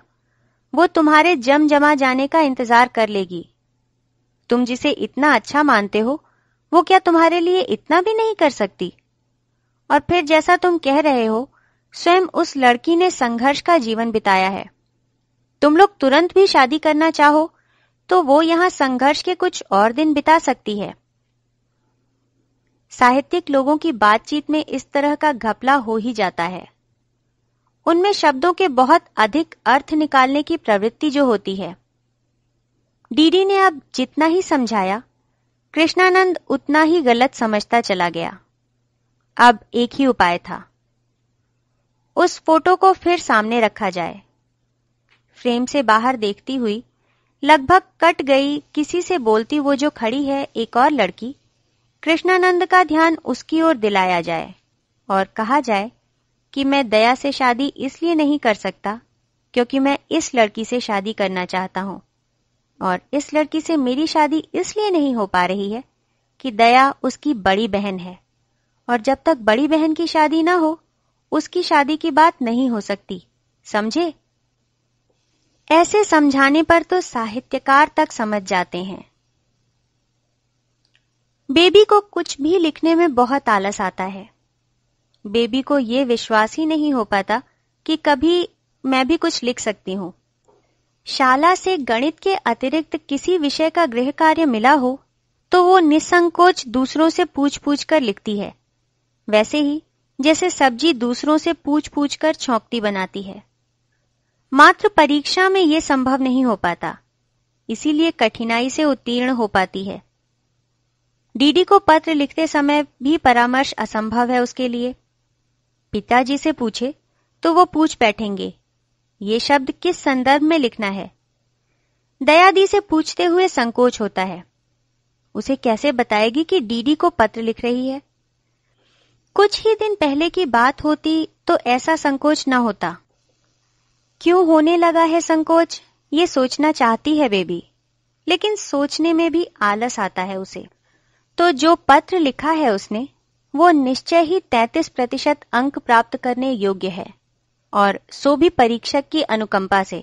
वो तुम्हारे जम जमा जाने का इंतजार कर लेगी तुम जिसे इतना अच्छा मानते हो वो क्या तुम्हारे लिए इतना भी नहीं कर सकती और फिर जैसा तुम कह रहे हो स्वयं उस लड़की ने संघर्ष का जीवन बिताया है तुम लोग तुरंत भी शादी करना चाहो तो वो यहां संघर्ष के कुछ और दिन बिता सकती है साहित्यिक लोगों की बातचीत में इस तरह का घपला हो ही जाता है उनमें शब्दों के बहुत अधिक अर्थ निकालने की प्रवृत्ति जो होती है डीडी ने अब जितना ही समझाया कृष्णानंद उतना ही गलत समझता चला गया अब एक ही उपाय था उस फोटो को फिर सामने रखा जाए फ्रेम से बाहर देखती हुई लगभग कट गई किसी से बोलती वो जो खड़ी है एक और लड़की कृष्णानंद का ध्यान उसकी ओर दिलाया जाए और कहा जाए कि मैं दया से शादी इसलिए नहीं कर सकता क्योंकि मैं इस लड़की से शादी करना चाहता हूं और इस लड़की से मेरी शादी इसलिए नहीं हो पा रही है कि दया उसकी बड़ी बहन है और जब तक बड़ी बहन की शादी ना हो उसकी शादी की बात नहीं हो सकती समझे ऐसे समझाने पर तो साहित्यकार तक समझ जाते हैं बेबी को कुछ भी लिखने में बहुत आलस आता है बेबी को यह विश्वास ही नहीं हो पाता कि कभी मैं भी कुछ लिख सकती हूं शाला से गणित के अतिरिक्त किसी विषय का गृह कार्य मिला हो तो वो निसंकोच दूसरों से पूछ पूछ कर लिखती है वैसे ही जैसे सब्जी दूसरों से पूछ पूछ कर छौंकती बनाती है मात्र परीक्षा में यह संभव नहीं हो पाता इसीलिए कठिनाई से उत्तीर्ण हो पाती है डीडी को पत्र लिखते समय भी परामर्श असंभव है उसके लिए पिताजी से पूछे तो वो पूछ बैठेंगे ये शब्द किस संदर्भ में लिखना है दयादी से पूछते हुए संकोच होता है उसे कैसे बताएगी कि डीडी को पत्र लिख रही है कुछ ही दिन पहले की बात होती तो ऐसा संकोच ना होता क्यों होने लगा है संकोच ये सोचना चाहती है बेबी लेकिन सोचने में भी आलस आता है उसे तो जो पत्र लिखा है उसने वो निश्चय ही तैतीस प्रतिशत अंक प्राप्त करने योग्य है और सो भी परीक्षक की अनुकंपा से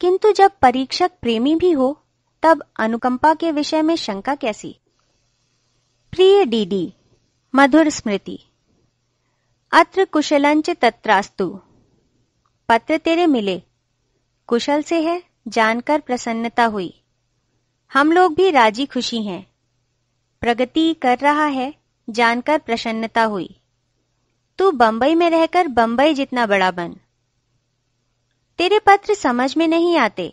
किंतु जब परीक्षक प्रेमी भी हो तब अनुकंपा के विषय में शंका कैसी प्रिय डीडी मधुर स्मृति अत्र कुशलंच तत्रास्तु पत्र तेरे मिले कुशल से है जानकर प्रसन्नता हुई हम लोग भी राजी खुशी हैं प्रगति कर रहा है जानकर प्रसन्नता हुई तू बंबई में रहकर बंबई जितना बड़ा बन तेरे पत्र समझ में नहीं आते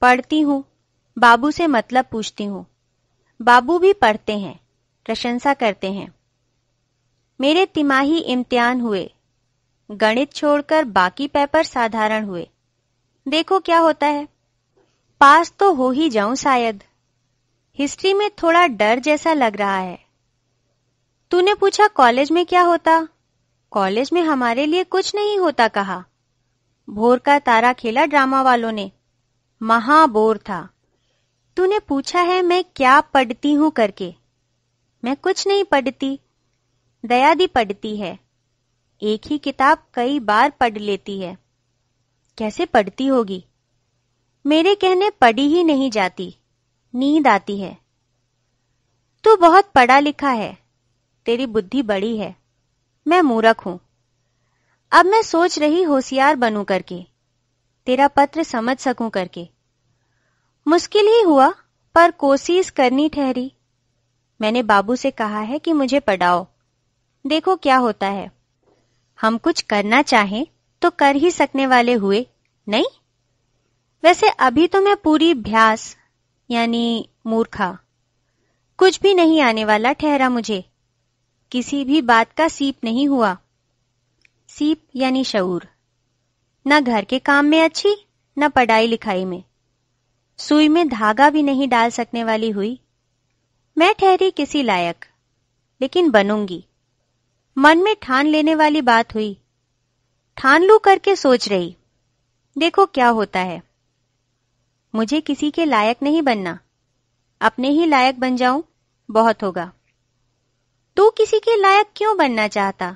पढ़ती हूं बाबू से मतलब पूछती हूँ बाबू भी पढ़ते हैं प्रशंसा करते हैं मेरे तिमाही इम्तिहान हुए गणित छोड़कर बाकी पेपर साधारण हुए देखो क्या होता है पास तो हो ही जाऊं शायद हिस्ट्री में थोड़ा डर जैसा लग रहा है तूने पूछा कॉलेज में क्या होता कॉलेज में हमारे लिए कुछ नहीं होता कहा भोर का तारा खेला ड्रामा वालों ने महाबोर था तूने पूछा है मैं क्या पढ़ती हूं करके मैं कुछ नहीं पढ़ती दयादी पढ़ती है एक ही किताब कई बार पढ़ लेती है कैसे पढ़ती होगी मेरे कहने पढ़ी ही नहीं जाती नींद आती है तू बहुत पढ़ा लिखा है तेरी बुद्धि बड़ी है मैं मूरख हूं अब मैं सोच रही होशियार बनू करके तेरा पत्र समझ सकूं करके मुश्किल ही हुआ पर कोशिश करनी ठहरी मैंने बाबू से कहा है कि मुझे पढ़ाओ देखो क्या होता है हम कुछ करना चाहें तो कर ही सकने वाले हुए नहीं वैसे अभी तो मैं पूरी भ्यास यानी मूर्खा कुछ भी नहीं आने वाला ठहरा मुझे किसी भी बात का सीप नहीं हुआ सीप यानी शऊर न घर के काम में अच्छी न पढ़ाई लिखाई में सुई में धागा भी नहीं डाल सकने वाली हुई मैं ठहरी किसी लायक लेकिन बनूंगी मन में ठान लेने वाली बात हुई ठान लू करके सोच रही देखो क्या होता है मुझे किसी के लायक नहीं बनना अपने ही लायक बन जाऊं बहुत होगा तू किसी के लायक क्यों बनना चाहता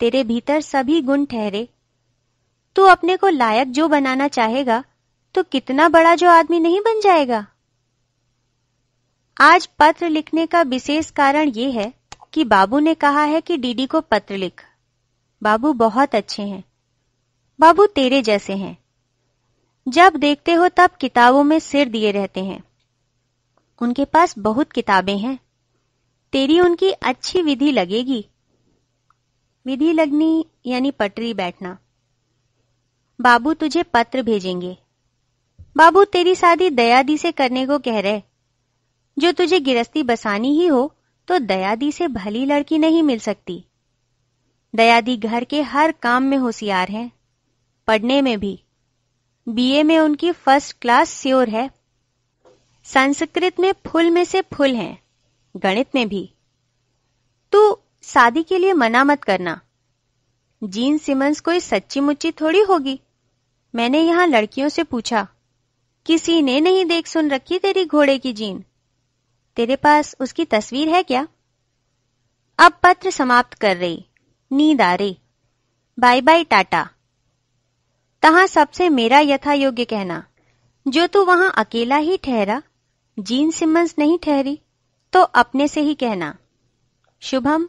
तेरे भीतर सभी गुण ठहरे तू अपने को लायक जो बनाना चाहेगा तो कितना बड़ा जो आदमी नहीं बन जाएगा आज पत्र लिखने का विशेष कारण ये है कि बाबू ने कहा है कि डीडी को पत्र लिख बाबू बहुत अच्छे हैं बाबू तेरे जैसे हैं जब देखते हो तब किताबों में सिर दिए रहते हैं उनके पास बहुत किताबें हैं तेरी उनकी अच्छी विधि लगेगी विधि लगनी यानी पटरी बैठना बाबू तुझे पत्र भेजेंगे बाबू तेरी शादी दयादी से करने को कह रहे जो तुझे गिरस्ती बसानी ही हो तो दयादी से भली लड़की नहीं मिल सकती दयादी घर के हर काम में होशियार हैं पढ़ने में भी बीए में उनकी फर्स्ट क्लास स्योर है संस्कृत में फुल में से फुल हैं गणित में भी तू शादी के लिए मना मत करना जीन सिमंस कोई सच्ची मुच्ची थोड़ी होगी मैंने यहां लड़कियों से पूछा किसी ने नहीं देख सुन रखी तेरी घोड़े की जीन तेरे पास उसकी तस्वीर है क्या अब पत्र समाप्त कर रही नींद आ रही बाय बाय टाटा तहां सबसे मेरा यथा योग्य कहना जो तू वहां अकेला ही ठहरा जीन सिमंस नहीं ठहरी तो अपने से ही कहना शुभम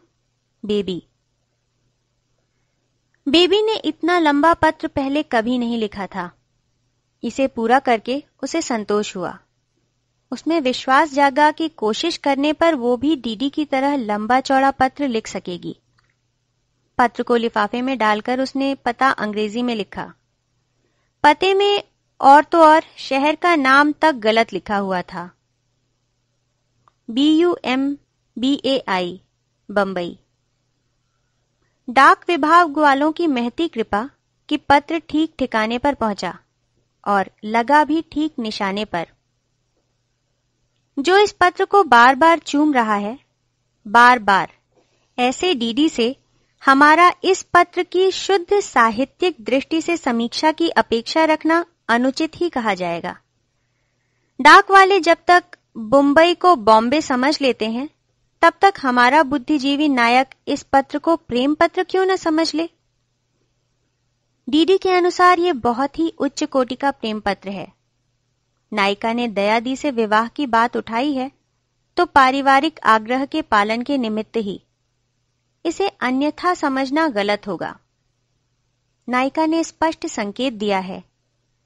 बेबी बेबी ने इतना लंबा पत्र पहले कभी नहीं लिखा था इसे पूरा करके उसे संतोष हुआ उसमें विश्वास जागा कि कोशिश करने पर वो भी दीदी की तरह लंबा चौड़ा पत्र लिख सकेगी पत्र को लिफाफे में डालकर उसने पता अंग्रेजी में लिखा पते में और तो और शहर का नाम तक गलत लिखा हुआ था B U M B A I Bombay डाक विभाग वालों की महती कृपा कि पत्र ठीक ठिकाने पर पहुंचा और लगा भी ठीक निशाने पर जो इस पत्र को बार बार चूम रहा है बार बार ऐसे डीडी से हमारा इस पत्र की शुद्ध साहित्यिक दृष्टि से समीक्षा की अपेक्षा रखना अनुचित ही कहा जाएगा डाक वाले जब तक बुम्बई को बॉम्बे समझ लेते हैं तब तक हमारा बुद्धिजीवी नायक इस पत्र को प्रेम पत्र क्यों न समझ ले डीडी के अनुसार ये बहुत ही उच्च कोटि का प्रेम पत्र है नायिका ने दयादी से विवाह की बात उठाई है तो पारिवारिक आग्रह के पालन के निमित्त ही इसे अन्यथा समझना गलत होगा नायिका ने स्पष्ट संकेत दिया है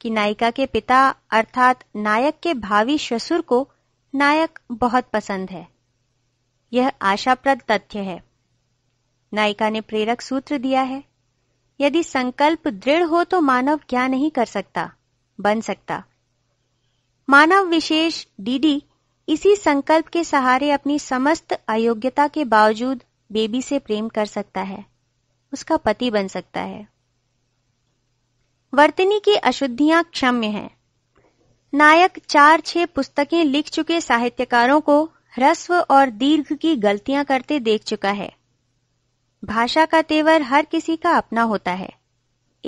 कि नायिका के पिता अर्थात नायक के भावी ससुर को नायक बहुत पसंद है यह आशाप्रद तथ्य है नायिका ने प्रेरक सूत्र दिया है यदि संकल्प दृढ़ हो तो मानव क्या नहीं कर सकता बन सकता मानव विशेष डीडी इसी संकल्प के सहारे अपनी समस्त अयोग्यता के बावजूद बेबी से प्रेम कर सकता है उसका पति बन सकता है वर्तनी की अशुद्धियां क्षम्य हैं नायक चार छह पुस्तकें लिख चुके साहित्यकारों को ह्रस्व और दीर्घ की गलतियां करते देख चुका है भाषा का तेवर हर किसी का अपना होता है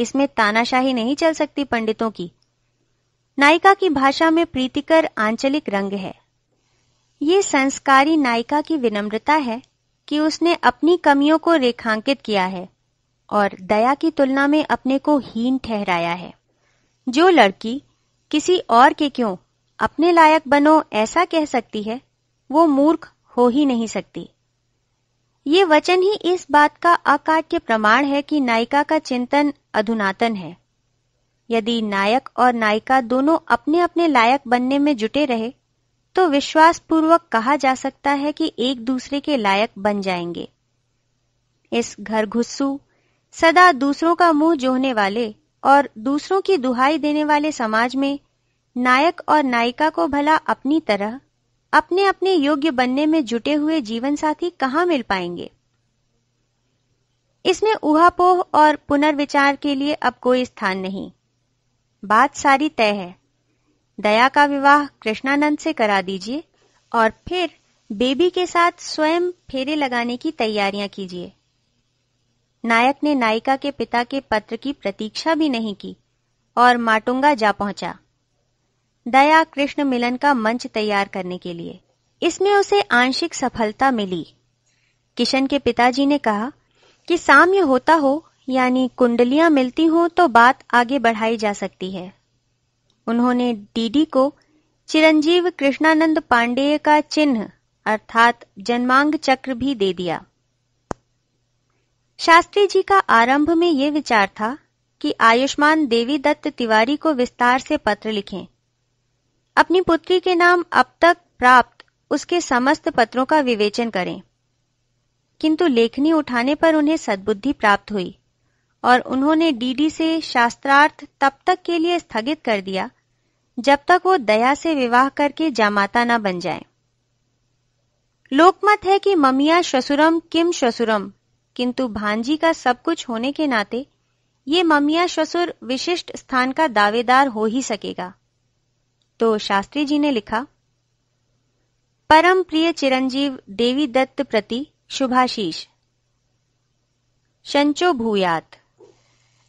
इसमें तानाशाही नहीं चल सकती पंडितों की नायिका की भाषा में प्रीतिकर आंचलिक रंग है ये संस्कारी नायिका की विनम्रता है कि उसने अपनी कमियों को रेखांकित किया है और दया की तुलना में अपने को हीन ठहराया है जो लड़की किसी और के क्यों अपने लायक बनो ऐसा कह सकती है वो मूर्ख हो ही नहीं सकती ये वचन ही इस बात का अकाट्य प्रमाण है कि नायिका का चिंतन अधुनातन है यदि नायक और नायिका दोनों अपने अपने लायक बनने में जुटे रहे तो विश्वासपूर्वक कहा जा सकता है कि एक दूसरे के लायक बन जाएंगे इस घर घुस्सू सदा दूसरों का मुंह जोहने वाले और दूसरों की दुहाई देने वाले समाज में नायक और नायिका को भला अपनी तरह अपने अपने योग्य बनने में जुटे हुए जीवन साथी कहा मिल पाएंगे इसमें उहापोह और पुनर्विचार के लिए अब कोई स्थान नहीं बात सारी तय है दया का विवाह कृष्णानंद से करा दीजिए और फिर बेबी के साथ स्वयं फेरे लगाने की तैयारियां कीजिए नायक ने नायिका के पिता के पत्र की प्रतीक्षा भी नहीं की और माटुंगा जा पहुंचा दया कृष्ण मिलन का मंच तैयार करने के लिए इसमें उसे आंशिक सफलता मिली किशन के पिताजी ने कहा कि साम्य होता हो यानी कुंडलियां मिलती हों तो बात आगे बढ़ाई जा सकती है उन्होंने डीडी को चिरंजीव कृष्णानंद पांडेय का चिन्ह अर्थात जन्मांग चक्र भी दे दिया शास्त्री जी का आरंभ में यह विचार था कि आयुष्मान देवी दत्त तिवारी को विस्तार से पत्र लिखें अपनी पुत्री के नाम अब तक प्राप्त उसके समस्त पत्रों का विवेचन करें किंतु लेखनी उठाने पर उन्हें सद्बुद्धि प्राप्त हुई और उन्होंने डीडी से शास्त्रार्थ तब तक के लिए स्थगित कर दिया जब तक वो दया से विवाह करके जामाता न बन जाए लोकमत है कि ममिया श्वसुरम किम श्वसुरम किंतु भांजी का सब कुछ होने के नाते ये ममिया श्वसुर विशिष्ट स्थान का दावेदार हो ही सकेगा तो शास्त्री जी ने लिखा परम प्रिय चिरंजीव देवी दत्त प्रति शुभाशीष शंचो भूयात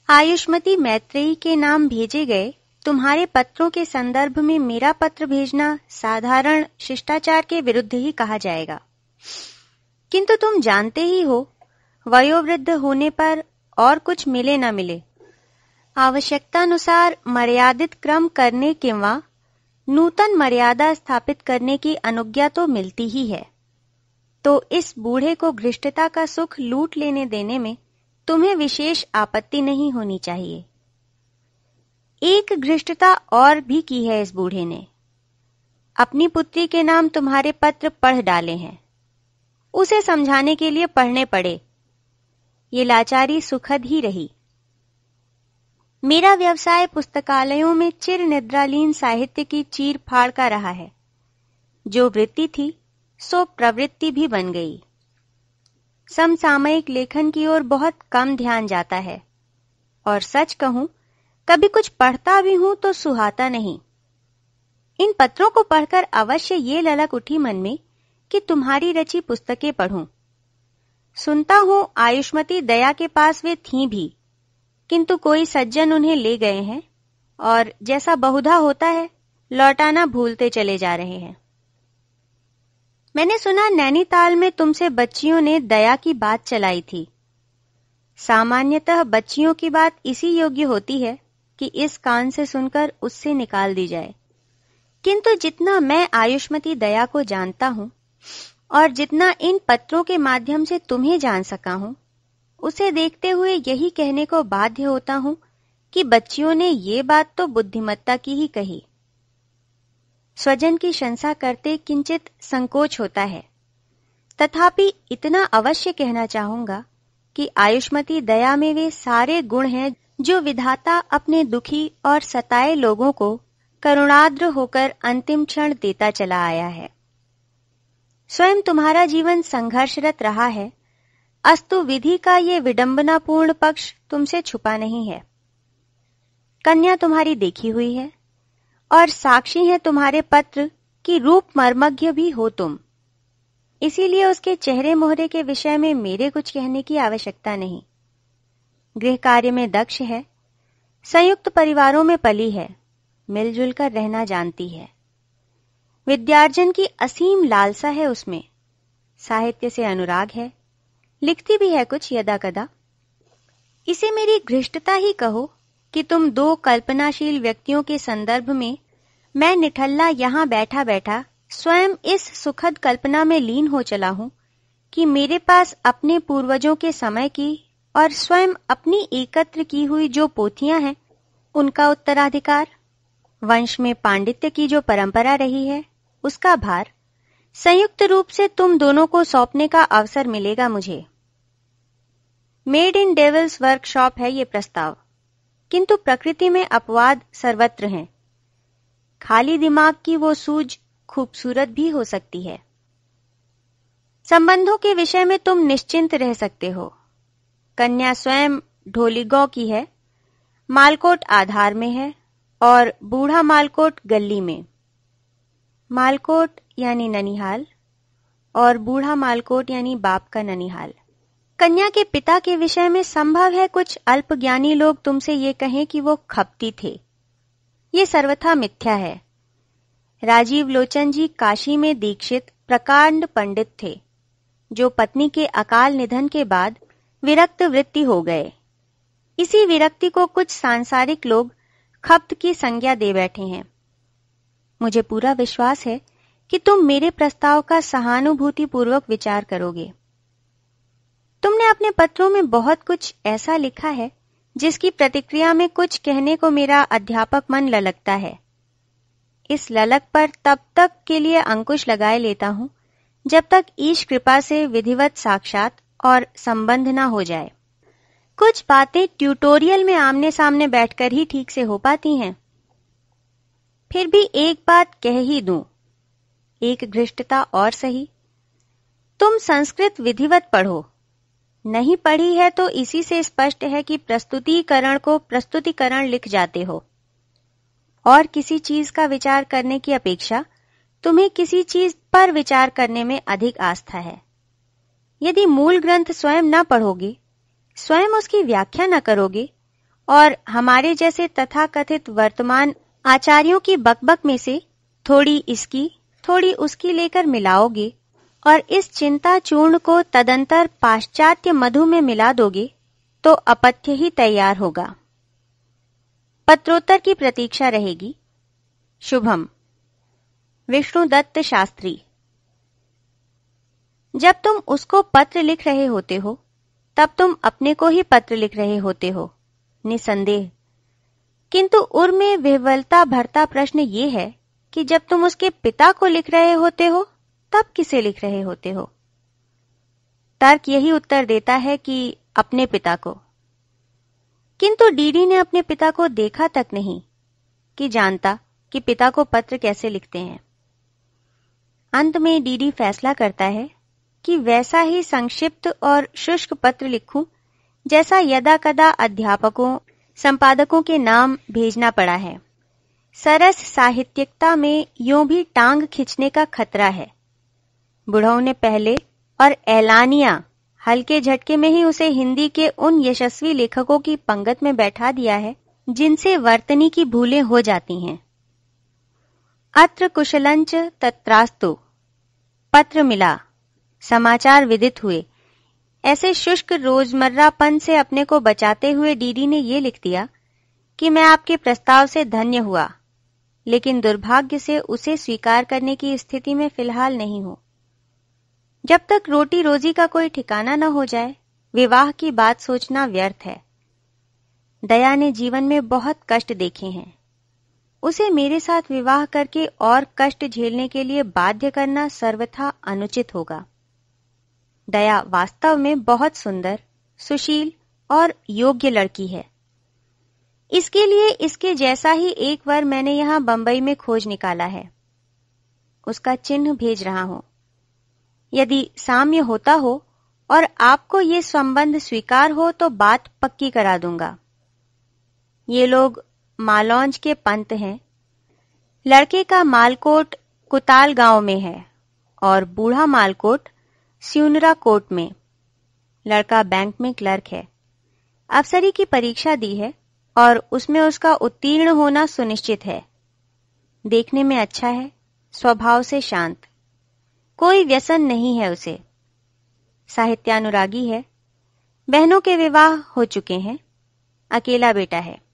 आयुष्मती मैत्रेयी के नाम भेजे गए तुम्हारे पत्रों के संदर्भ में मेरा पत्र भेजना साधारण शिष्टाचार के विरुद्ध ही कहा जाएगा किंतु तुम जानते ही हो वयोवृद्ध होने पर और कुछ मिले न मिले आवश्यकतानुसार मर्यादित क्रम करने के नूतन मर्यादा स्थापित करने की अनुज्ञा तो मिलती ही है तो इस बूढ़े को घृष्टता का सुख लूट लेने देने में तुम्हें विशेष आपत्ति नहीं होनी चाहिए एक घृष्टता और भी की है इस बूढ़े ने अपनी पुत्री के नाम तुम्हारे पत्र पढ़ डाले हैं उसे समझाने के लिए पढ़ने पड़े ये लाचारी सुखद ही रही मेरा व्यवसाय पुस्तकालयों में चिर निद्रालीन साहित्य की चीर फाड़ का रहा है जो वृत्ति थी सो प्रवृत्ति भी बन गई समसामयिक लेखन की ओर बहुत कम ध्यान जाता है और सच कहूं कभी कुछ पढ़ता भी हूं तो सुहाता नहीं इन पत्रों को पढ़कर अवश्य ये ललक उठी मन में कि तुम्हारी रची पुस्तकें पढ़ूं सुनता हूं आयुष्मती दया के पास वे थी भी किंतु कोई सज्जन उन्हें ले गए हैं और जैसा बहुधा होता है लौटाना भूलते चले जा रहे हैं मैंने सुना नैनीताल में तुमसे बच्चियों ने दया की बात चलाई थी सामान्यतः बच्चियों की बात इसी योग्य होती है कि इस कान से सुनकर उससे निकाल दी जाए किंतु जितना मैं आयुष्मती दया को जानता हूं और जितना इन पत्रों के माध्यम से तुम्हें जान सका हूं उसे देखते हुए यही कहने को बाध्य होता हूं कि बच्चियों ने ये बात तो बुद्धिमत्ता की ही कही स्वजन की शंसा करते किंचित संकोच होता है तथापि इतना अवश्य कहना चाहूंगा कि आयुष्मती दया में वे सारे गुण हैं जो विधाता अपने दुखी और सताए लोगों को करुणाद्र होकर अंतिम क्षण देता चला आया है स्वयं तुम्हारा जीवन संघर्षरत रहा है अस्तु विधि का ये विडंबनापूर्ण पक्ष तुमसे छुपा नहीं है कन्या तुम्हारी देखी हुई है और साक्षी हैं तुम्हारे पत्र कि रूप मर्मज्ञ भी हो तुम इसीलिए उसके चेहरे मोहरे के विषय में मेरे कुछ कहने की आवश्यकता नहीं गृह कार्य में दक्ष है संयुक्त परिवारों में पली है मिलजुल कर रहना जानती है विद्यार्जन की असीम लालसा है उसमें साहित्य से अनुराग है लिखती भी है कुछ यदा कदा इसे मेरी घृष्टता ही कहो कि तुम दो कल्पनाशील व्यक्तियों के संदर्भ में मैं निठल्ला यहाँ बैठा बैठा स्वयं इस सुखद कल्पना में लीन हो चला हूँ कि मेरे पास अपने पूर्वजों के समय की और स्वयं अपनी एकत्र की हुई जो पोथियां हैं उनका उत्तराधिकार वंश में पांडित्य की जो परंपरा रही है उसका भार संयुक्त रूप से तुम दोनों को सौंपने का अवसर मिलेगा मुझे मेड इन डेविल्स वर्कशॉप है ये प्रस्ताव किंतु प्रकृति में अपवाद सर्वत्र हैं खाली दिमाग की वो सूझ खूबसूरत भी हो सकती है संबंधों के विषय में तुम निश्चिंत रह सकते हो कन्या स्वयं ढोलीगौ की है मालकोट आधार में है और बूढ़ा मालकोट गली में मालकोट यानी ननिहाल और बूढ़ा मालकोट यानी बाप का ननिहाल कन्या के पिता के विषय में संभव है कुछ अल्पज्ञानी लोग तुमसे ये कहें कि वो खपती थे ये सर्वथा मिथ्या है राजीव लोचन जी काशी में दीक्षित प्रकांड पंडित थे जो पत्नी के अकाल निधन के बाद विरक्त वृत्ति हो गए इसी विरक्ति को कुछ सांसारिक लोग खप्त की संज्ञा दे बैठे हैं मुझे पूरा विश्वास है कि तुम मेरे प्रस्ताव का सहानुभूति पूर्वक विचार करोगे तुमने अपने पत्रों में बहुत कुछ ऐसा लिखा है जिसकी प्रतिक्रिया में कुछ कहने को मेरा अध्यापक मन ललकता है इस ललक पर तब तक के लिए अंकुश लगाए लेता हूं जब तक ईश कृपा से विधिवत साक्षात और संबंध न हो जाए कुछ बातें ट्यूटोरियल में आमने सामने बैठकर ही ठीक से हो पाती हैं फिर भी एक बात कह ही दू एक घृष्टता और सही तुम संस्कृत विधिवत पढ़ो नहीं पढ़ी है तो इसी से स्पष्ट है कि प्रस्तुतिकरण को प्रस्तुतिकरण लिख जाते हो और किसी चीज का विचार करने की अपेक्षा तुम्हें किसी चीज पर विचार करने में अधिक आस्था है यदि मूल ग्रंथ स्वयं न पढ़ोगे स्वयं उसकी व्याख्या न करोगे और हमारे जैसे तथाकथित वर्तमान आचार्यों की बकबक में से थोड़ी इसकी थोड़ी उसकी लेकर मिलाओगे और इस चिंता चूर्ण को तदंतर पाश्चात्य मधु में मिला दोगे तो अपथ्य ही तैयार होगा पत्रोत्तर की प्रतीक्षा रहेगी शुभम विष्णुदत्त शास्त्री जब तुम उसको पत्र लिख रहे होते हो तब तुम अपने को ही पत्र लिख रहे होते हो निसंदेह किंतु उर्मे में विह्वलता भरता प्रश्न ये है कि जब तुम उसके पिता को लिख रहे होते हो तब किसे लिख रहे होते हो तर्क यही उत्तर देता है कि अपने पिता को किंतु डीडी ने अपने पिता को देखा तक नहीं कि जानता कि पिता को पत्र कैसे लिखते हैं अंत में डीडी फैसला करता है कि वैसा ही संक्षिप्त और शुष्क पत्र लिखूं जैसा यदा कदा अध्यापकों संपादकों के नाम भेजना पड़ा है सरस साहित्यिकता में यूं भी टांग खिंचने का खतरा है बुढ़ऊ ने पहले और एलानिया हल्के झटके में ही उसे हिंदी के उन यशस्वी लेखकों की पंगत में बैठा दिया है जिनसे वर्तनी की भूलें हो जाती हैं अत्र कुशलंच तत्रास्तु पत्र मिला समाचार विदित हुए ऐसे शुष्क रोजमर्रापन से अपने को बचाते हुए डीडी ने ये लिख दिया कि मैं आपके प्रस्ताव से धन्य हुआ लेकिन दुर्भाग्य से उसे स्वीकार करने की स्थिति में फिलहाल नहीं हूं जब तक रोटी रोजी का कोई ठिकाना न हो जाए विवाह की बात सोचना व्यर्थ है दया ने जीवन में बहुत कष्ट देखे हैं उसे मेरे साथ विवाह करके और कष्ट झेलने के लिए बाध्य करना सर्वथा अनुचित होगा दया वास्तव में बहुत सुंदर सुशील और योग्य लड़की है इसके लिए इसके जैसा ही एक बार मैंने यहां बंबई में खोज निकाला है उसका चिन्ह भेज रहा हूं यदि साम्य होता हो और आपको ये संबंध स्वीकार हो तो बात पक्की करा दूंगा ये लोग मालौंज के पंत हैं लड़के का मालकोट कुताल गांव में है और बूढ़ा मालकोट स्यूनरा कोट में लड़का बैंक में क्लर्क है अफसरी की परीक्षा दी है और उसमें उसका उत्तीर्ण होना सुनिश्चित है देखने में अच्छा है स्वभाव से शांत कोई व्यसन नहीं है उसे साहित्यानुरागी है बहनों के विवाह हो चुके हैं अकेला बेटा है